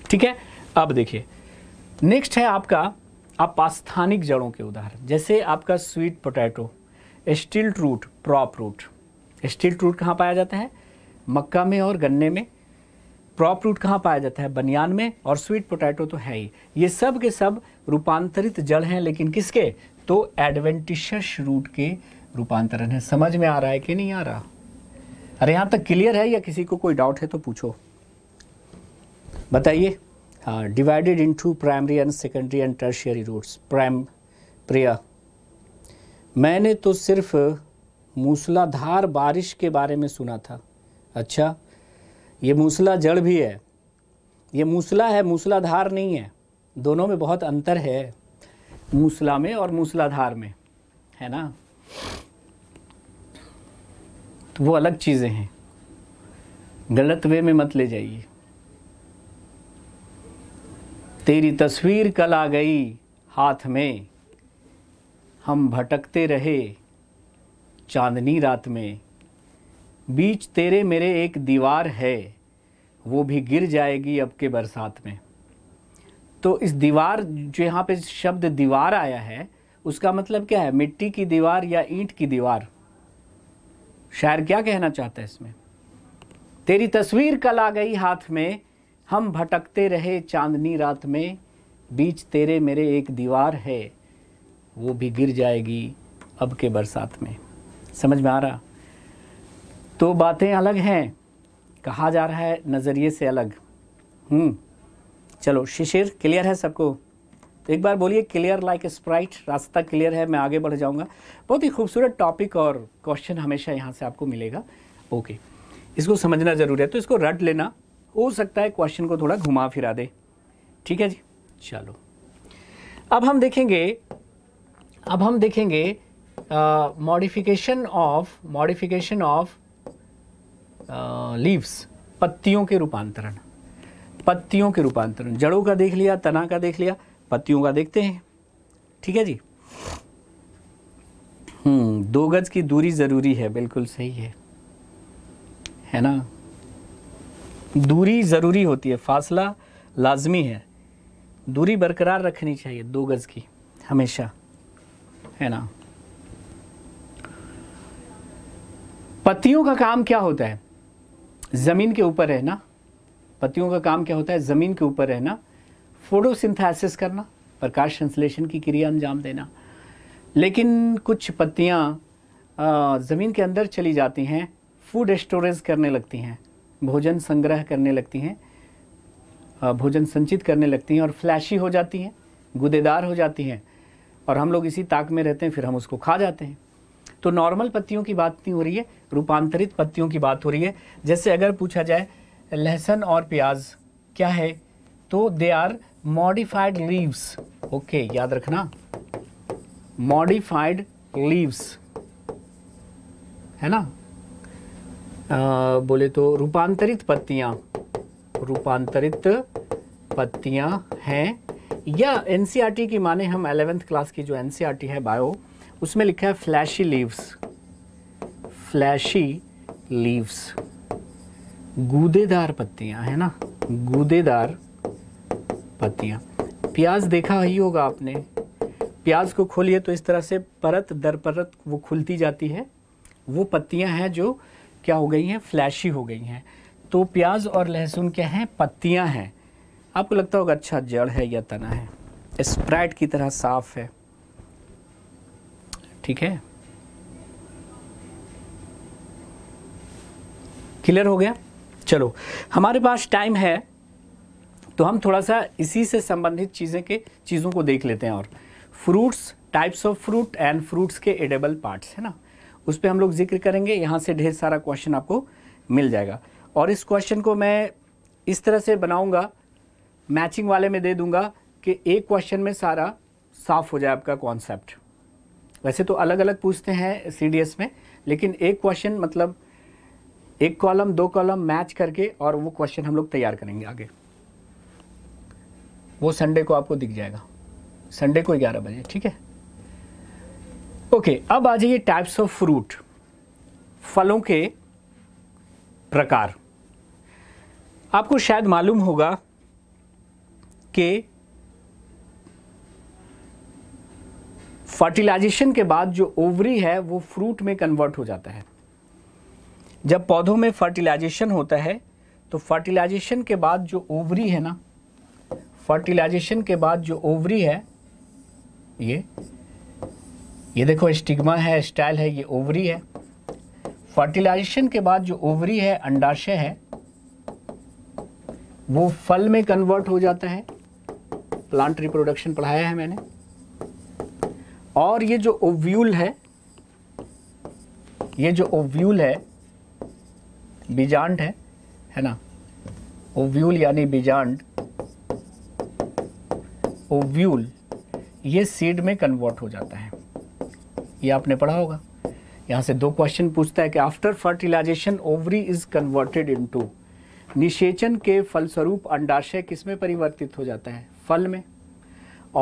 ठीक है अब देखिए नेक्स्ट है आपका आप पास्थानिक जड़ों के उदाहरण जैसे आपका sweet potato stilt root prop root stilt root कहाँ पाया जाता है मक्का में और गन्ने में प्रॉप रूट कहाँ पाया जाता है बनियान में और स्वीट पोटैटो तो है ही ये सब के सब रूपांतरित जड़ हैं लेकिन किसके तो एडवेंटिशस रूट के रूपांतरण है समझ में आ रहा है कि नहीं आ रहा अरे यहां तक क्लियर है या किसी को कोई डाउट है तो पूछो बताइए हाँ divided into primary and secondary and tertiary roots प्राइम प्रिया मैंने तो सिर्फ मूसलाधार बारिश के बारे में सुना था अच्छा ये मूसला जड़ भी है ये मूसला है मूसलाधार नहीं है दोनों में बहुत अंतर है मूसला में और मूसलाधार में है ना तो वो अलग चीज़ें हैं गलत वे में मत ले जाइए तेरी तस्वीर कल आ गई हाथ में हम भटकते रहे चांदनी रात में बीच तेरे मेरे एक दीवार है वो भी गिर जाएगी अब के बरसात में तो इस दीवार जो यहाँ पे शब्द दीवार आया है उसका मतलब क्या है मिट्टी की दीवार या ईंट की दीवार शायर क्या कहना चाहता है इसमें तेरी तस्वीर कल आ गई हाथ में हम भटकते रहे चांदनी रात में बीच तेरे मेरे एक दीवार है वो भी गिर जाएगी अब के बरसात में समझ में आ रहा तो बातें अलग हैं कहा जा रहा है नज़रिए से अलग हम्म चलो शिशिर क्लियर है सबको तो एक बार बोलिए क्लियर लाइक स्प्राइट रास्ता क्लियर है मैं आगे बढ़ जाऊंगा बहुत ही खूबसूरत टॉपिक और क्वेश्चन हमेशा यहाँ से आपको मिलेगा ओके इसको समझना ज़रूरी है तो इसको रट लेना हो सकता है क्वेश्चन को थोड़ा घुमा फिरा दे ठीक है जी चलो अब हम देखेंगे अब हम देखेंगे modification of modification of leaves पत्तियों के रूपांतरण पत्तियों के रूपांतरण जड़ों का देख लिया तना का देख लिया पत्तियों का देखते हैं ठीक है जी हम्म दो गज की दूरी ज़रूरी है बिल्कुल सही है है ना दूरी ज़रूरी होती है फासला लाजमी है दूरी बरकरार रखनी चाहिए दो गज़ की हमेशा है ना पत्तियों का काम क्या होता है ज़मीन के ऊपर है ना पत्तियों का काम क्या होता है ज़मीन के ऊपर रहना फोटोसिंथेसिस करना प्रकाश संश्लेषण की क्रिया अंजाम देना लेकिन कुछ पत्तियाँ ज़मीन के अंदर चली जाती हैं फूड स्टोरेज करने लगती हैं भोजन संग्रह करने लगती हैं भोजन संचित करने लगती हैं और फ्लैशी हो जाती हैं गुदेदार हो जाती हैं और हम लोग इसी ताक में रहते हैं फिर हम उसको खा जाते हैं तो नॉर्मल पत्तियों की बात नहीं हो रही है रूपांतरित पत्तियों की बात हो रही है जैसे अगर पूछा जाए लहसुन और प्याज क्या है तो they are modified leaves okay याद रखना मॉडिफाइड लीव्स है ना आ, बोले तो रूपांतरित पत्तियां रूपांतरित पत्तियां हैं या एनसीआरटी e की माने हम एलेवेंथ क्लास की जो एनसीआरटी e है बायो उसमें लिखा है फ्लैशी लीव्स फ्लैशी लीव्स गूदेदार पत्तियां है ना गूदेदार पत्तियां प्याज देखा ही होगा आपने प्याज को खोलिए तो इस तरह से परत दर परत वो खुलती जाती है वो पत्तियां हैं जो क्या हो गई हैं फ्लैशी हो गई हैं तो प्याज और लहसुन क्या हैं पत्तियां हैं आपको लगता होगा अच्छा जड़ है या तना है स्प्राइट की तरह साफ है ठीक है क्लियर हो गया चलो हमारे पास टाइम है तो हम थोड़ा सा इसी से संबंधित चीज़ें के चीज़ों को देख लेते हैं और fruits types of fruit and fruits के एडेबल पार्ट्स है ना उस पर हम लोग जिक्र करेंगे यहाँ से ढेर सारा क्वेश्चन आपको मिल जाएगा और इस क्वेश्चन को मैं इस तरह से बनाऊँगा मैचिंग वाले में दे दूँगा कि एक क्वेश्चन में सारा साफ़ हो जाए आपका कॉन्सेप्ट वैसे तो अलग अलग पूछते हैं सी में लेकिन एक क्वेश्चन मतलब एक कॉलम दो कॉलम मैच करके और वो क्वेश्चन हम लोग तैयार करेंगे आगे वो संडे को आपको दिख जाएगा संडे को ग्यारह बजे ठीक है ओके अब आ जाइए टाइप्स ऑफ फ्रूट फलों के प्रकार आपको शायद मालूम होगा कि फर्टिलाइजेशन के बाद जो ओवरी है वो फ्रूट में कन्वर्ट हो जाता है जब पौधों में फर्टिलाइजेशन होता है तो फर्टिलाइजेशन के बाद जो ओवरी है ना फर्टिलाइजेशन के बाद जो ओवरी है ये ये देखो स्टिग्मा है स्टाइल है ये ओवरी है फर्टिलाइजेशन के बाद जो ओवरी है अंडाशय है वो फल में कन्वर्ट हो जाता है प्लांट रिप्रोडक्शन पढ़ाया है मैंने और ये जो ओव्यूल है ये जो ओव्यूल है बीजांड है है ना ओव्यूल यानी बीजांड ओव्यूल ये सीड में कन्वर्ट हो जाता है ये आपने पढ़ा होगा यहाँ से दो क्वेश्चन पूछता है कि after fertilization ovary is converted into निषेचन के फलस्वरूप अंडाशय किस में परिवर्तित हो जाता है फल में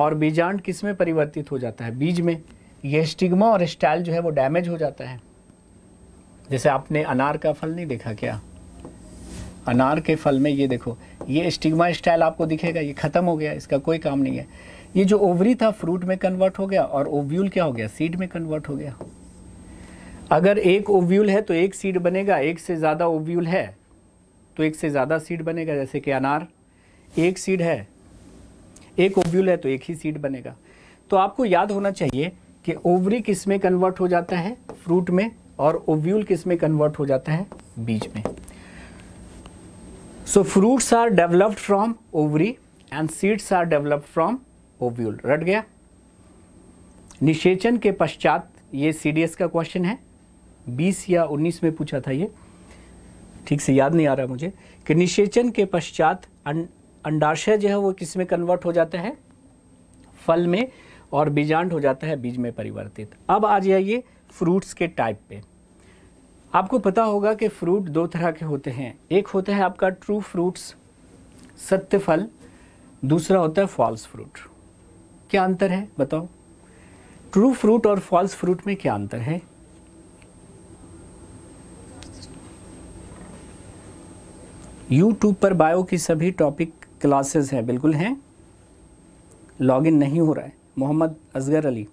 और बीजांड किस में परिवर्तित हो जाता है बीज में ये स्टिग्मा और स्टाइल जो है वो डैमेज हो जाता है जैसे आपने अनार का फल नहीं देखा क्या अनार के फल में ये देखो ये स्टिग्मा स्टाइल आपको दिखेगा ये ख़त्म हो गया इसका कोई काम नहीं है ये जो ओवरी था फ्रूट में कन्वर्ट हो गया और ओव्यूल क्या हो गया सीड में कन्वर्ट हो गया अगर एक ओव्यूल है तो एक सीड बनेगा एक से ज़्यादा ओव्यूल है तो एक से ज़्यादा सीड बनेगा जैसे कि अनार एक सीड है एक ओव्यूल है तो एक ही सीड बनेगा तो आपको याद होना चाहिए कि ओवरी किस में कन्वर्ट हो जाता है फ्रूट में और ओव्यूल किस में कन्वर्ट हो जाता है बीज में so fruits are developed from ovary and seeds are developed from ovule रट गया निषेचन के पश्चात ये सीडीएस का क्वेश्चन है 20 या 19 में पूछा था ये ठीक से याद नहीं आ रहा मुझे कि निषेचन के पश्चात अं-, अंडाशय जो है वो किस में कन्वर्ट हो जाता है फल में और बीजांड हो जाता है बीज में परिवर्तित अब आ जाइए फ्रूट्स के टाइप पे आपको पता होगा कि फ्रूट दो तरह के होते हैं एक होता है आपका ट्रू फ्रूट्स सत्य फल दूसरा होता है फॉल्स फ्रूट क्या अंतर है बताओ ट्रू फ्रूट और फॉल्स फ्रूट में क्या अंतर है यूट्यूब पर बायो की सभी टॉपिक क्लासेस हैं बिल्कुल हैं लॉगिन नहीं हो रहा है मोहम्मद असगर अली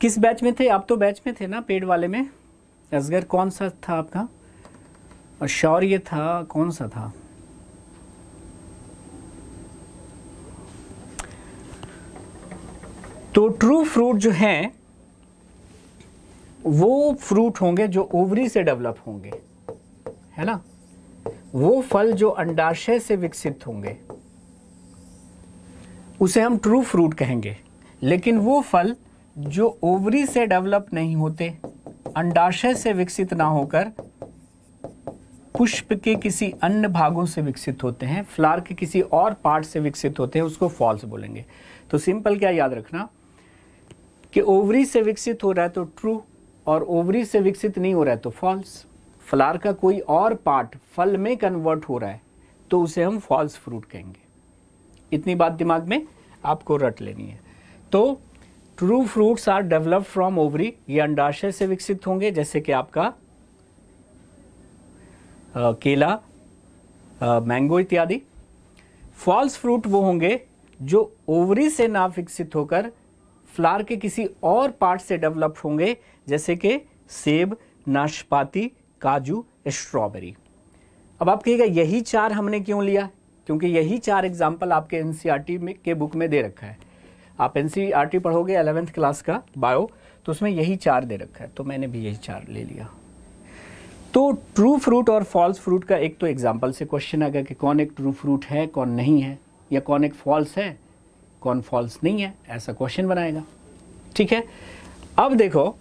किस बैच में थे आप तो बैच में थे ना पेड वाले में असगर कौन सा था आपका और शौर्य था कौन सा था तो ट्रू फ्रूट जो हैं वो फ्रूट होंगे जो ओवरी से डेवलप होंगे है ना वो फल जो अंडाशय से विकसित होंगे उसे हम ट्रू फ्रूट कहेंगे लेकिन वो फल जो ओवरी से डेवलप नहीं होते अंडाशय से विकसित ना होकर पुष्प के किसी अन्य भागों से विकसित होते हैं फ्लार के किसी और पार्ट से विकसित होते हैं उसको फॉल्स बोलेंगे तो सिंपल क्या याद रखना कि ओवरी से विकसित हो रहा है तो ट्रू और ओवरी से विकसित नहीं हो रहा है तो फॉल्स फ्लार का कोई और पार्ट फल में कन्वर्ट हो रहा है तो उसे हम फॉल्स फ्रूट कहेंगे इतनी बात दिमाग में आपको रट लेनी है तो true fruits are develop from ovary ये अंडाशय से विकसित होंगे जैसे कि आपका आ, केला मैंगो इत्यादि फॉल्स फ्रूट वो होंगे जो ओवरी से ना विकसित होकर फ्लावर के किसी और पार्ट से डेवलप होंगे जैसे कि सेब नाशपाती काजू स्ट्रॉबेरी अब आप कहिएगा यही चार हमने क्यों लिया क्योंकि यही चार एग्जाम्पल आपके एन e में के बुक में दे रखा है आप एन e पढ़ोगे अलेवेंथ क्लास का बायो तो उसमें यही चार दे रखा है तो मैंने भी यही चार ले लिया तो ट्रू फ्रूट और फॉल्स फ्रूट का एक तो एग्जाम्पल से क्वेश्चन आ गया कि कौन एक ट्रू फ्रूट है कौन नहीं है या कौन एक फॉल्स है कौन फॉल्स नहीं है ऐसा क्वेश्चन बनाएगा ठीक है अब देखो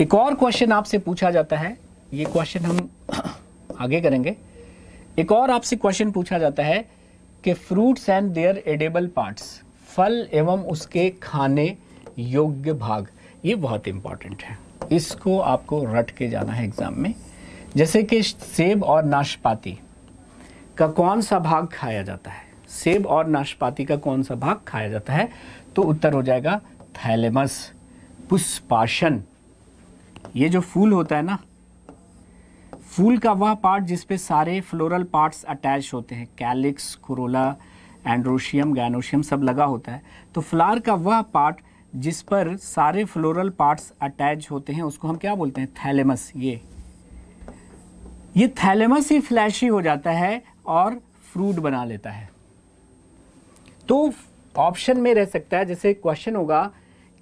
एक और क्वेश्चन आपसे पूछा जाता है ये क्वेश्चन हम आगे करेंगे एक और आपसे क्वेश्चन पूछा जाता है के fruits and their edible parts फल एवं उसके खाने योग्य भाग ये बहुत इंपॉर्टेंट है इसको आपको रट के जाना है एग्ज़ाम में जैसे कि सेब और नाशपाती का कौन सा भाग खाया जाता है सेब और नाशपाती का कौन सा भाग खाया जाता है तो उत्तर हो जाएगा थैलेमस पुष्पाशन ये जो फूल होता है ना फूल का वह पार्ट जिसपे सारे फ्लोरल पार्ट्स अटैच होते हैं कैलिक्स कुरोला एंड्रोशियम गैनोशियम सब लगा होता है तो फ्लार का वह पार्ट जिस पर सारे फ्लोरल पार्ट्स अटैच होते हैं उसको हम क्या बोलते हैं थैलेमस ये ये थैलेमस ही फ्लैशी हो जाता है और फ्रूट बना लेता है तो ऑप्शन में रह सकता है जैसे क्वेश्चन होगा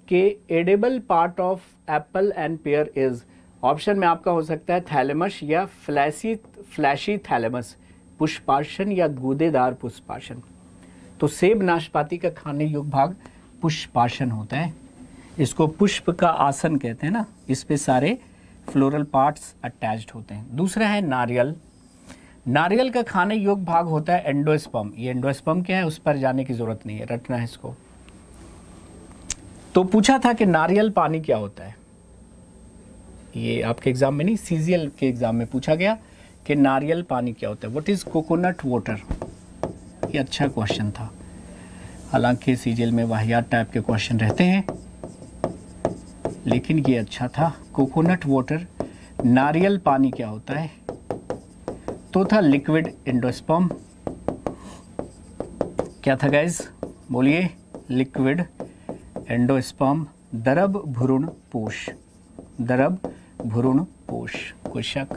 कि edible part of apple and pear is option में आपका हो सकता है थैलेमस या फ्लैसी फ्लैशी थैलेमस पुष्पाशन या गूदेदार पुष्पाशन तो सेब नाशपाती का खाने योग्य भाग पुष्पाशन होता है इसको पुष्प का आसन कहते हैं ना इस पे सारे फ्लोरल पार्ट्स अटैच्ड होते हैं दूसरा है नारियल नारियल का खाने योग्य भाग होता है एंडोस्पम ये एंडोस्पम क्या है उस पर जाने की ज़रूरत नहीं है रटना है इसको तो पूछा था कि नारियल पानी क्या होता है ये आपके एग्ज़ाम में नहीं सी के एग्ज़ाम में पूछा गया कि नारियल पानी क्या होता है वट इज़ कोकोनट वाटर ये अच्छा क्वेश्चन था हालांकि सीजियल में वाहियात टाइप के क्वेश्चन रहते हैं लेकिन ये अच्छा था कोकोनट वाटर नारियल पानी क्या होता है तो था लिक्विड इंडोस्पम क्या था गैस बोलिए लिक्विड एंडोस्पम दरब भ्रूण पोष दरब भ्रूण पोष कोशक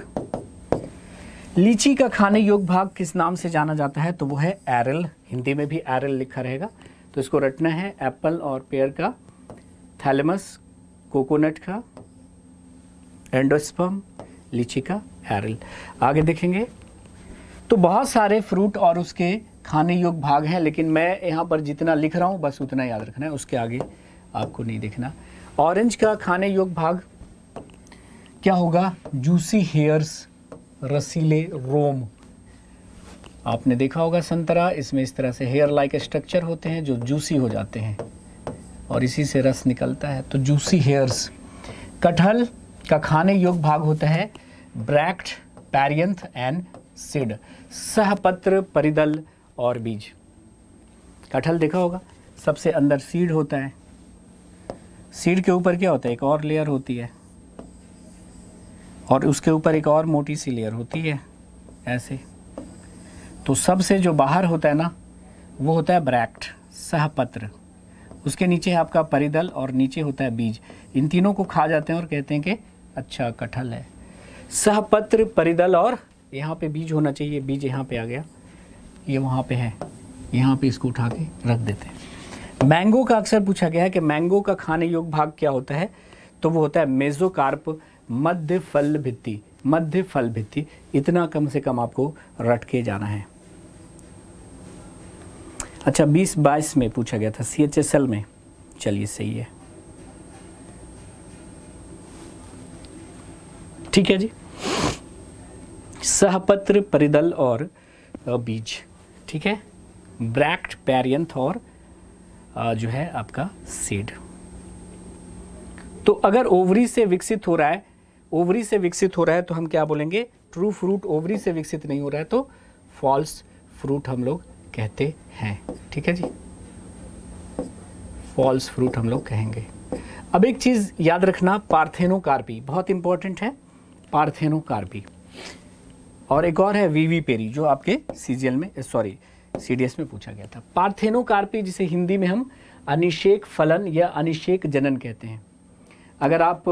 लीची का खाने योग भाग किस नाम से जाना जाता है तो वो है एरल हिंदी में भी एरल लिखा रहेगा तो इसको रटना है एप्पल और पेयर का थैलेमस कोकोनट का एंडोस्पम लीची का एरल आगे देखेंगे तो बहुत सारे फ्रूट और उसके खाने योग भाग हैं लेकिन मैं यहाँ पर जितना लिख रहा हूँ बस उतना याद रखना है उसके आगे आपको नहीं देखना ऑरेंज का खाने योग भाग क्या होगा जूसी हेयर्स रसीले रोम आपने देखा होगा संतरा इसमें इस तरह से हेयर लाइक स्ट्रक्चर होते हैं जो जूसी हो जाते हैं और इसी से रस निकलता है तो जूसी हेयर्स कटहल का खाने योग्य भाग होता है ब्रैक्ट पैरियंथ एंड सिड सहपत्र परिदल और बीज कटहल देखा होगा सबसे अंदर सीड होता है सीड के ऊपर क्या होता है एक और लेयर होती है और उसके ऊपर एक और मोटी सी लेयर होती है ऐसे तो सबसे जो बाहर होता है ना वो होता है ब्रैक्ट सहपत्र उसके नीचे है आपका परिदल और नीचे होता है बीज इन तीनों को खा जाते हैं और कहते हैं कि अच्छा कटहल है सहपत्र परिदल और यहाँ पे बीज होना चाहिए बीज यहाँ पे आ गया ये वहाँ पे है यहाँ पे इसको उठा के रख देते हैं मैंगो का अक्सर पूछा गया है कि मैंगो का खाने योग्य भाग क्या होता है तो वो होता है मेजोकार्प मध्य फल भित्ति मध्य फल भित्ति इतना कम से कम आपको रट के जाना है अच्छा बीस बाईस में पूछा गया था सी एच एस एल में चलिए सही है ठीक है जी सहपत्र परिदल और बीज ठीक है ब्रैक्ट पैरियंथ और जो है आपका सीड तो अगर ओवरी से विकसित हो रहा है ओवरी से विकसित हो रहा है तो हम क्या बोलेंगे ट्रू फ्रूट ओवरी से विकसित नहीं हो रहा है तो फॉल्स फ्रूट हम लोग कहते हैं ठीक है जी फॉल्स फ्रूट हम लोग कहेंगे अब एक चीज़ याद रखना पार्थेनोकार्पी बहुत इंपॉर्टेंट है पार्थेनोकार्पी और एक और है वीवी पेरी जो आपके सीजीएल में सॉरी eh, सीडीएस में पूछा गया था पार्थेनोकार्पी जिसे हिंदी में हम अनिशेक फलन या अनिशेक जनन कहते हैं अगर आप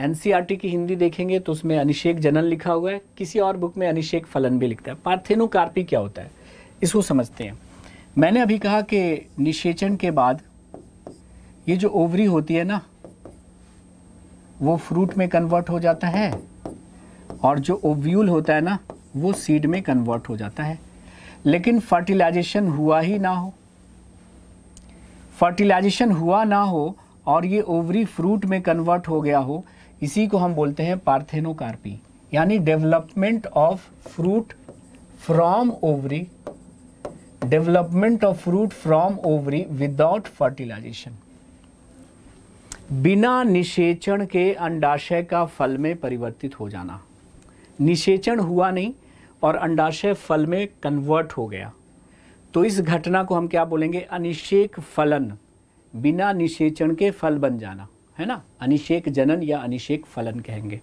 एनसीईआरटी की हिंदी देखेंगे तो उसमें अनिषेक जनन लिखा हुआ है किसी और बुक में अनिषेक फलन भी लिखता है पार्थेनोकार्पी क्या होता है इसको समझते हैं मैंने अभी कहा कि निषेचन के बाद ये जो ओवरी होती है ना वो फ्रूट में कन्वर्ट हो जाता है और जो ओव्यूल होता है ना वो सीड में कन्वर्ट हो जाता है लेकिन फर्टिलाइजेशन हुआ ही ना हो फर्टिलाइजेशन हुआ ना हो और ये ओवरी फ्रूट में कन्वर्ट हो गया हो इसी को हम बोलते हैं पार्थेनोकार्पी यानी development of fruit from ovary development of fruit from ovary without fertilization बिना निषेचन के अंडाशय का फल में परिवर्तित हो जाना निषेचन हुआ नहीं और अंडाशय फल में कन्वर्ट हो गया तो इस घटना को हम क्या बोलेंगे अनिषेक फलन बिना निषेचन के फल बन जाना है ना अनिषेक जनन या अनिषेक फलन कहेंगे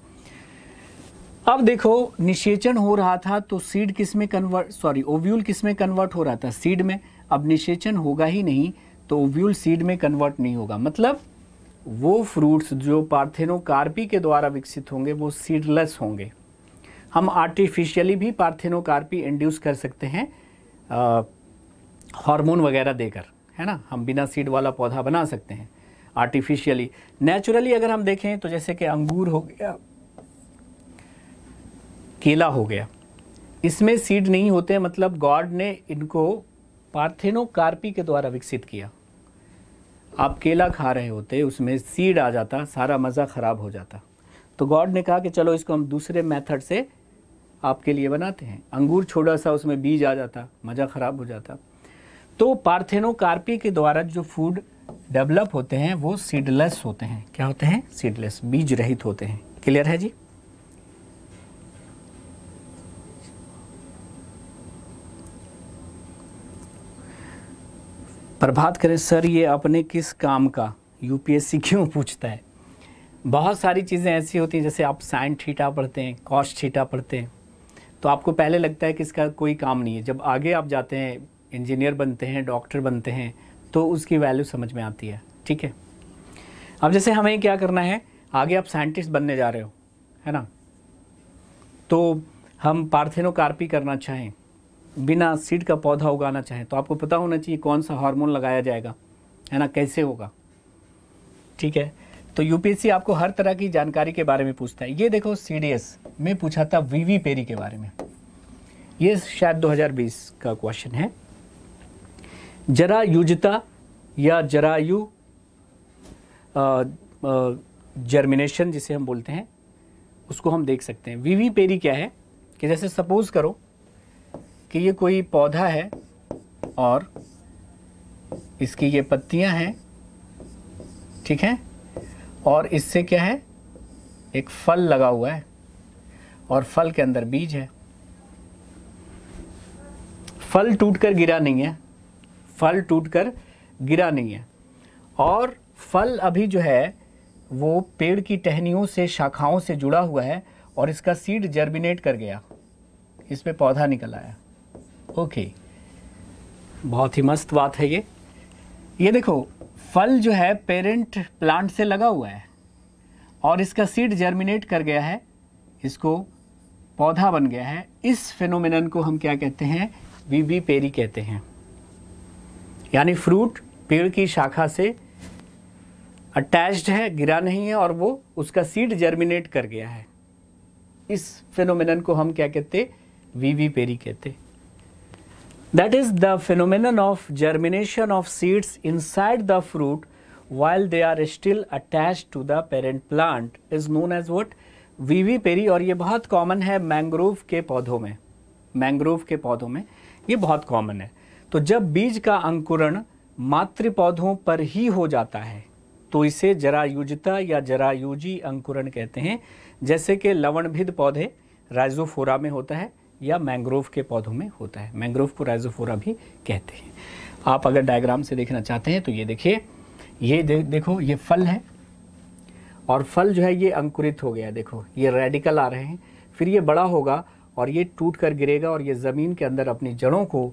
अब देखो निषेचन हो रहा था तो सीड किस में कन्वर्ट सॉरी ओव्यूल किस में कन्वर्ट हो रहा था सीड में अब निषेचन होगा ही नहीं तो ओव्यूल सीड में कन्वर्ट नहीं होगा मतलब वो फ्रूट्स जो पार्थेनोकार्पी के द्वारा विकसित होंगे वो सीडलेस होंगे हम आर्टिफिशियली भी पार्थेनोकार्पी इंड्यूस कर सकते हैं हार्मोन वगैरह देकर है ना हम बिना सीड वाला पौधा बना सकते हैं आर्टिफिशियली नेचुरली अगर हम देखें तो जैसे कि अंगूर हो गया केला हो गया इसमें सीड नहीं होते मतलब गॉड ने इनको कार्पी के द्वारा विकसित किया आप केला खा रहे होते उसमें सीड आ जाता सारा मज़ा ख़राब हो जाता तो गॉड ने कहा कि चलो इसको हम दूसरे मेथड से आपके लिए बनाते हैं अंगूर छोटा सा उसमें बीज आ जाता मज़ा ख़राब हो जाता तो पार्थेनोकार्पी के द्वारा जो फूड डेवलप होते हैं वो सीडलेस होते हैं क्या होते हैं सीडलेस बीज रहित होते हैं क्लियर है जी प्रभात करें सर ये अपने किस काम का यूपीएससी क्यों पूछता है बहुत सारी चीज़ें ऐसी होती हैं जैसे आप साइन ठीठा पढ़ते हैं कॉस्ट ठीठा पढ़ते हैं तो आपको पहले लगता है कि इसका कोई काम नहीं है जब आगे आप जाते हैं इंजीनियर बनते हैं डॉक्टर बनते हैं तो उसकी वैल्यू समझ में आती है ठीक है अब जैसे हमें क्या करना है आगे आप साइंटिस्ट बनने जा रहे हो है ना तो हम पार्थेनोकार्पी करना चाहें बिना सीड का पौधा उगाना चाहें तो आपको पता होना चाहिए कौन सा हार्मोन लगाया जाएगा है ना कैसे होगा ठीक है तो यूपीएससी आपको हर तरह की जानकारी के बारे में पूछता है ये देखो सीडीएस में पूछा था वीवी पेरी के बारे में ये शायद 2020 का क्वेश्चन है जरायुजता या जरायु जर्मिनेशन जिसे हम बोलते हैं उसको हम देख सकते हैं वीवी पेरी क्या है कि जैसे सपोज़ करो कि ये कोई पौधा है और इसकी ये पत्तियां हैं ठीक है और इससे क्या है एक फल लगा हुआ है और फल के अंदर बीज है फल टूट कर गिरा नहीं है फल टूट कर गिरा नहीं है और फल अभी जो है वो पेड़ की टहनियों से शाखाओं से जुड़ा हुआ है और इसका सीड जर्मिनेट कर गया इस पर पौधा निकल आया ओके बहुत ही मस्त बात है ये ये देखो फल जो है पेरेंट प्लांट से लगा हुआ है और इसका सीड जर्मिनेट कर गया है इसको पौधा बन गया है इस फिनोमिनन को हम क्या कहते हैं वीबी पेरी कहते हैं यानी फ्रूट पेड़ की शाखा से अटैच्ड है गिरा नहीं है और वो उसका सीड जर्मिनेट कर गया है इस फिनोमिन को हम क्या कहते वीवी पेरी कहते that is the phenomenon of germination of seeds inside the fruit while they are still attach to the plant is known as what what vivipary और ये बहुत कॉमन है मैंग्रोव के पौधों में मैंग्रोव के पौधों में ये बहुत कॉमन है तो जब बीज का अंकुरण मातृ पौधों पर ही हो जाता है तो इसे जरायुजता या जरायुजी अंकुरण कहते हैं जैसे कि लवणभिद पौधे राइजोफोरा में होता है या मैंग्रोव के पौधों में होता है मैंग्रोव को राइजोफोरा भी कहते हैं आप अगर डायग्राम से देखना चाहते हैं तो ये देखिए ये दे, देखो ये फल है और फल जो है ये अंकुरित हो गया देखो ये रेडिकल आ रहे हैं फिर ये बड़ा होगा और ये टूट कर गिरेगा और ये ज़मीन के अंदर अपनी जड़ों को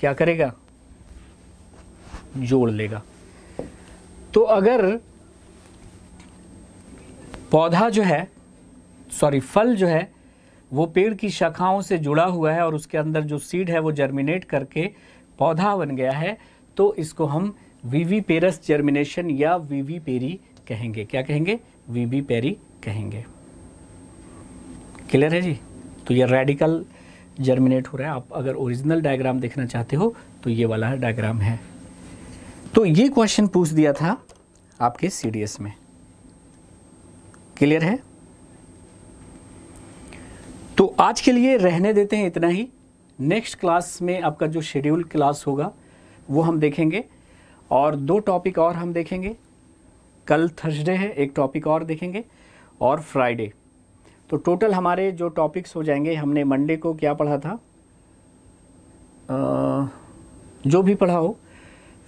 क्या करेगा जोड़ लेगा तो अगर पौधा जो है सॉरी फल जो है वो पेड़ की शाखाओं से जुड़ा हुआ है और उसके अंदर जो सीड है वो जर्मिनेट करके पौधा बन गया है तो इसको हम वीवी पेरस जर्मिनेशन या वीवी पेरी कहेंगे क्या कहेंगे वीवी पेरी कहेंगे क्लियर है जी तो ये रेडिकल जर्मिनेट हो रहा है आप अगर ओरिजिनल डायग्राम देखना चाहते हो तो ये वाला डायग्राम है तो ये क्वेश्चन पूछ दिया था आपके सी में क्लियर है तो आज के लिए रहने देते हैं इतना ही नेक्स्ट क्लास में आपका जो शेड्यूल क्लास होगा वो हम देखेंगे और दो टॉपिक और हम देखेंगे कल थर्सडे है एक टॉपिक और देखेंगे और फ्राइडे तो टोटल हमारे जो टॉपिक्स हो जाएंगे हमने मंडे को क्या पढ़ा था आ, जो भी पढ़ा हो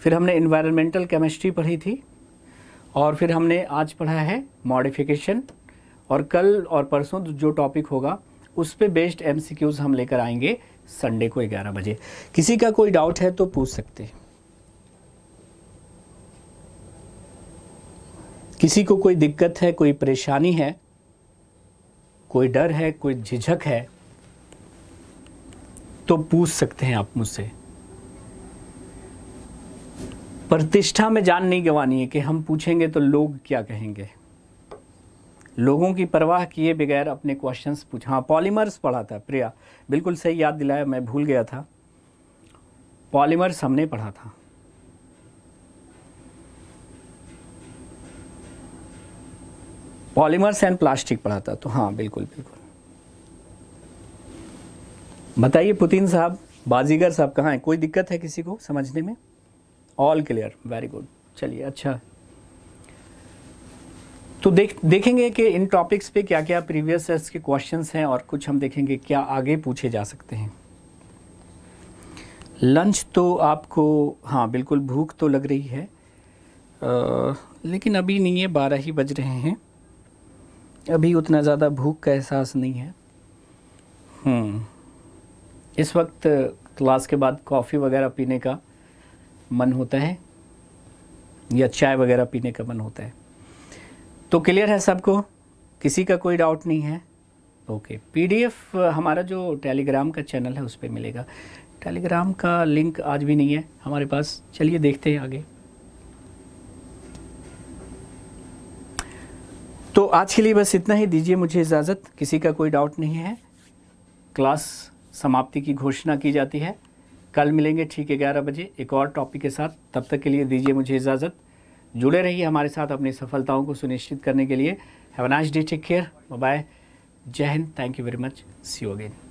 फिर हमने इन्वायरमेंटल केमिस्ट्री पढ़ी थी और फिर हमने आज पढ़ा है मॉडिफिकेशन और कल और परसों जो टॉपिक होगा उस पर बेस्ड एम हम लेकर आएंगे संडे को ग्यारह बजे किसी का कोई डाउट है तो पूछ सकते हैं किसी को कोई दिक्कत है कोई परेशानी है कोई डर है कोई झिझक है तो पूछ सकते हैं आप मुझसे प्रतिष्ठा में जान नहीं गंवानी है कि हम पूछेंगे तो लोग क्या कहेंगे लोगों की परवाह किए बगैर अपने क्वेश्चंस पूछा हाँ पॉलीमर्स पढ़ा था प्रिया बिल्कुल सही याद दिलाया मैं भूल गया था पॉलीमर्स हमने पढ़ा था पॉलीमर्स एंड प्लास्टिक पढ़ाता तो हाँ बिल्कुल बिल्कुल बताइए पुतिन साहब बाजीगर साहब कहाँ हैं कोई दिक्कत है किसी को समझने में ऑल क्लियर वेरी गुड चलिए अच्छा तो देख देखेंगे कि इन टॉपिक्स पे क्या क्या प्रीवियस ईयर्स के क्वेश्चंस हैं और कुछ हम देखेंगे क्या आगे पूछे जा सकते हैं लंच तो आपको हाँ बिल्कुल भूख तो लग रही है आ, लेकिन अभी नहीं है बारह ही बज रहे हैं अभी उतना ज़्यादा भूख का एहसास नहीं है हम्म। इस वक्त क्लास के बाद कॉफ़ी वगैरह पीने का मन होता है या चाय वगैरह पीने का मन होता है तो क्लियर है सबको किसी का कोई डाउट नहीं है ओके पीडीएफ हमारा जो टेलीग्राम का चैनल है उस पर मिलेगा टेलीग्राम का लिंक आज भी नहीं है हमारे पास चलिए देखते हैं आगे तो आज के लिए बस इतना ही दीजिए मुझे इजाज़त किसी का कोई डाउट नहीं है क्लास समाप्ति की घोषणा की जाती है कल मिलेंगे ठीक ग्यारह बजे एक और टॉपिक के साथ तब तक के लिए दीजिए मुझे इजाज़त जुड़े रहिए हमारे साथ अपनी सफलताओं को सुनिश्चित करने के लिए have nice day take care bye जय हिंद thank you very much see you again